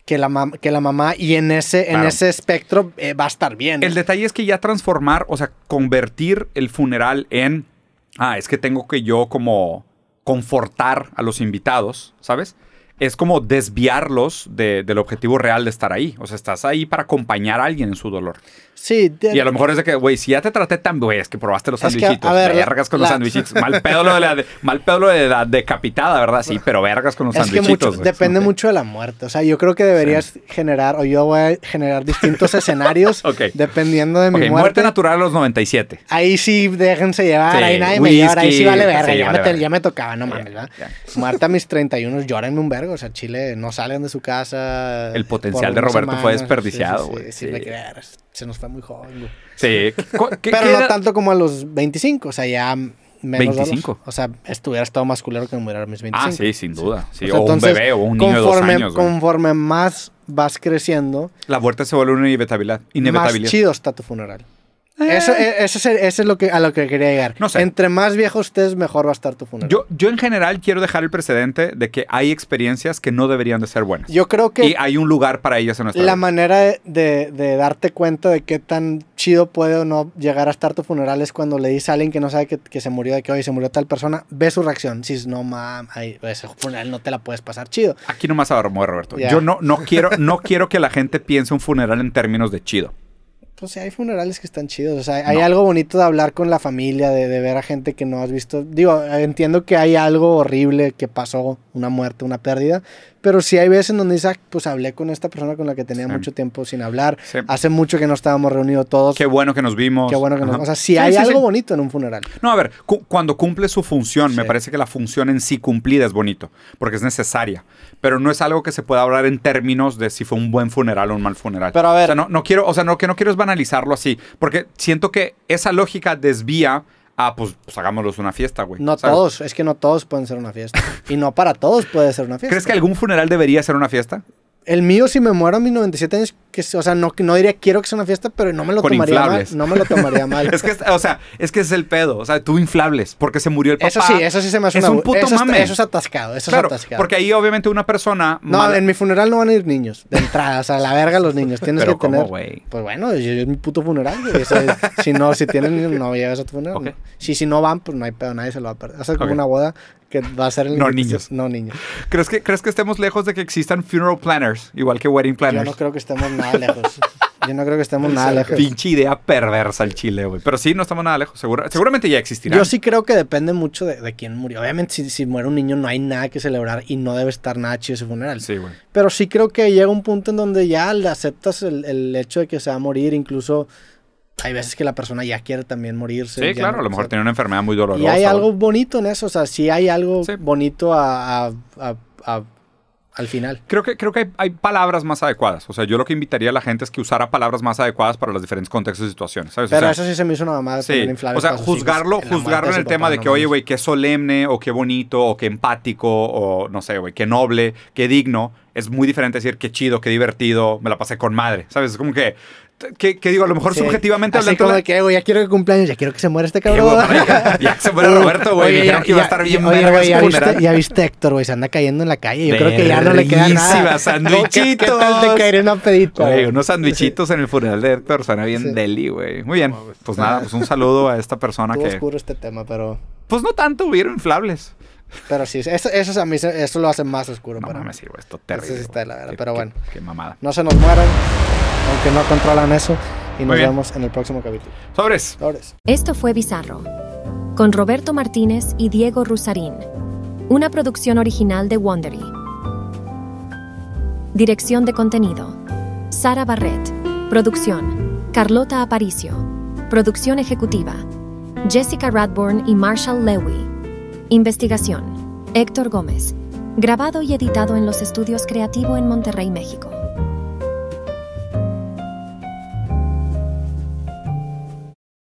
que la, que la mamá y en ese, en ese espectro eh, va a estar bien. El detalle es que ya transformar, o sea, convertir el funeral en, ah, es que tengo que yo como confortar a los invitados, ¿sabes? es como desviarlos de, del objetivo real de estar ahí. O sea, estás ahí para acompañar a alguien en su dolor. Sí. y a lo mejor es de que, güey, si ya te traté tan, güey, es que probaste los sandwichitos. vergas con los sandwichitos. Mal pedo lo de la, mal pedo lo de la decapitada, ¿verdad? Sí, pero vergas con los es Que depende mucho de la muerte. O sea, yo creo que deberías generar, o yo voy a generar distintos escenarios dependiendo de mi muerte. muerte natural a los 97. Ahí sí, déjense llevar. ahí nadie me llora. Ahí sí vale verga. ya, me tocaba, no mames, ¿verdad? Muerte a mis 31, llórenme un verga o sea, Chile no salen de su casa. El potencial de Roberto fue desperdiciado, güey. Sí, sí, se nos fue muy joven, güey. Sí. Pero no tanto como a los 25, o sea, ya Menos 25. O sea, estuvieras más culero que me a mis 25. Ah, sí, sin duda. o, un bebé o un niño de dos años. Conforme más vas creciendo... La muerte se vuelve una inevitabilidad. inevitabilidad. Más chido está tu funeral. Eh. Eh, eso, es, lo que, a lo que quería llegar. No sé. Entre más viejo estés, mejor va a estar tu funeral. Yo, en general quiero dejar el precedente de que hay experiencias que no deberían de ser buenas. Yo creo que... Y hay un lugar para ellas en nuestra La manera de, darte cuenta de qué tan chido puede o no llegar a estar tu funeral es cuando le dices a alguien que no sabe que, se murió, de que hoy se murió tal persona, ve su reacción. Si es, no, mames, ese funeral no te la puedes pasar chido. Aquí nomás ahora Roberto. Yo no, no, quiero, no quiero que la gente piense un funeral en términos de chido pues hay funerales que están chidos. O sea, hay algo bonito de hablar con la familia, de, de, ver a gente que no has visto. Digo, entiendo que hay algo horrible que pasó, una muerte, una pérdida, pero sí hay veces en donde dices, ah, pues hablé con esta persona con la que tenía mucho tiempo sin hablar, hace mucho que no estábamos reunidos todos. Qué bueno que nos vimos. Qué bueno que nos O sea, si hay algo bonito en un funeral. No, a ver, cuando cumple su función, me parece que la función en sí cumplida es bonito, porque es necesaria, pero no es algo que se pueda hablar en términos de si fue un buen funeral o un mal funeral. Pero a ver, o sea, no, quiero, o sea, no que no quiero es banalizarlo así, porque siento que esa lógica desvía ah, pues, pues, hagámoslos una fiesta, güey. No todos, es que no todos pueden ser una fiesta. y no para todos puede ser una fiesta. ¿Crees que algún funeral debería ser una fiesta? El mío, si me muero a mis 97 años, que, o sea, no, no diría quiero que sea una fiesta, pero no me lo tomaría mal. No me lo tomaría mal. es que, o sea, es que es el pedo. O sea, tú inflables porque se murió el papá. Eso sí, eso sí se me hace Es un puto mame. Eso es atascado, eso es atascado. Porque ahí, obviamente, una persona. No, en mi funeral no van a ir niños de entrada. O sea, la verga los niños. Tienes pero que ¿cómo, tener. Pues bueno, yo, es mi puto funeral. si no, si tienen niños, no llegas a tu funeral. Si, no van, pues no hay pedo, nadie se lo va a perder. O sea, como una boda va a ser el No niños. No niños. ¿Crees que, ¿Crees que estemos lejos de que existan funeral planners, igual que wedding planners? Yo no creo que estemos nada lejos. Yo no creo que estemos nada lejos. Pinche idea perversa el chile, güey. Pero sí, no estamos nada lejos. seguramente ya existirá. Yo sí creo que depende mucho de, quién murió. Obviamente, si, si, muere un niño, no hay nada que celebrar y no debe estar nada chido ese funeral. Sí, güey. Pero sí creo que llega un punto en donde ya aceptas el, el hecho de que se va a morir, incluso hay veces que la persona ya quiere también morirse. Sí, claro, a lo mejor tiene una enfermedad muy dolorosa. Y hay algo bonito en eso, o sea, sí hay algo bonito a, al final. Creo que, creo que hay, hay, palabras más adecuadas. O sea, yo lo que invitaría a la gente es que usara palabras más adecuadas para los diferentes contextos y situaciones. ¿sabes? Pero eso sí se me hizo una más. Sí. O sea, juzgarlo, en juzgarlo en el tema de que, oye, güey, qué solemne o qué bonito o qué empático o no sé, güey, qué noble, qué digno. Es muy diferente decir qué chido, qué divertido, me la pasé con madre. ¿Sabes? Es como que que, digo, a lo mejor subjetivamente Así hablando. como de que, ya quiero que cumpleaños, ya quiero que se muera este cabrón. ya, que se muera Roberto, güey. creo que iba a estar bien oye, ya, viste, Héctor, güey, se anda cayendo en la calle. Yo creo que ya no le queda nada. ¿Qué, tal te unos sandwichitos en el funeral de Héctor suena bien deli, güey. Muy bien. Pues nada, pues un saludo a esta persona que... oscuro este tema, pero... Pues no tanto, hubieron inflables. Pero sí, eso, a mí, eso lo hace más oscuro no, para mí. esto terrible. pero bueno. No se nos mueran, aunque no controlan eso. Y nos vemos en el próximo capítulo. Sobres. Sobres. Esto fue Bizarro. Con Roberto Martínez y Diego Rusarín. Una producción original de Wondery. Dirección de contenido. Sara Barrett. Producción. Carlota Aparicio. Producción ejecutiva. Jessica Radborn y Marshall Lewy. Investigación. Héctor Gómez. Grabado y editado en los estudios Creativo en Monterrey, México.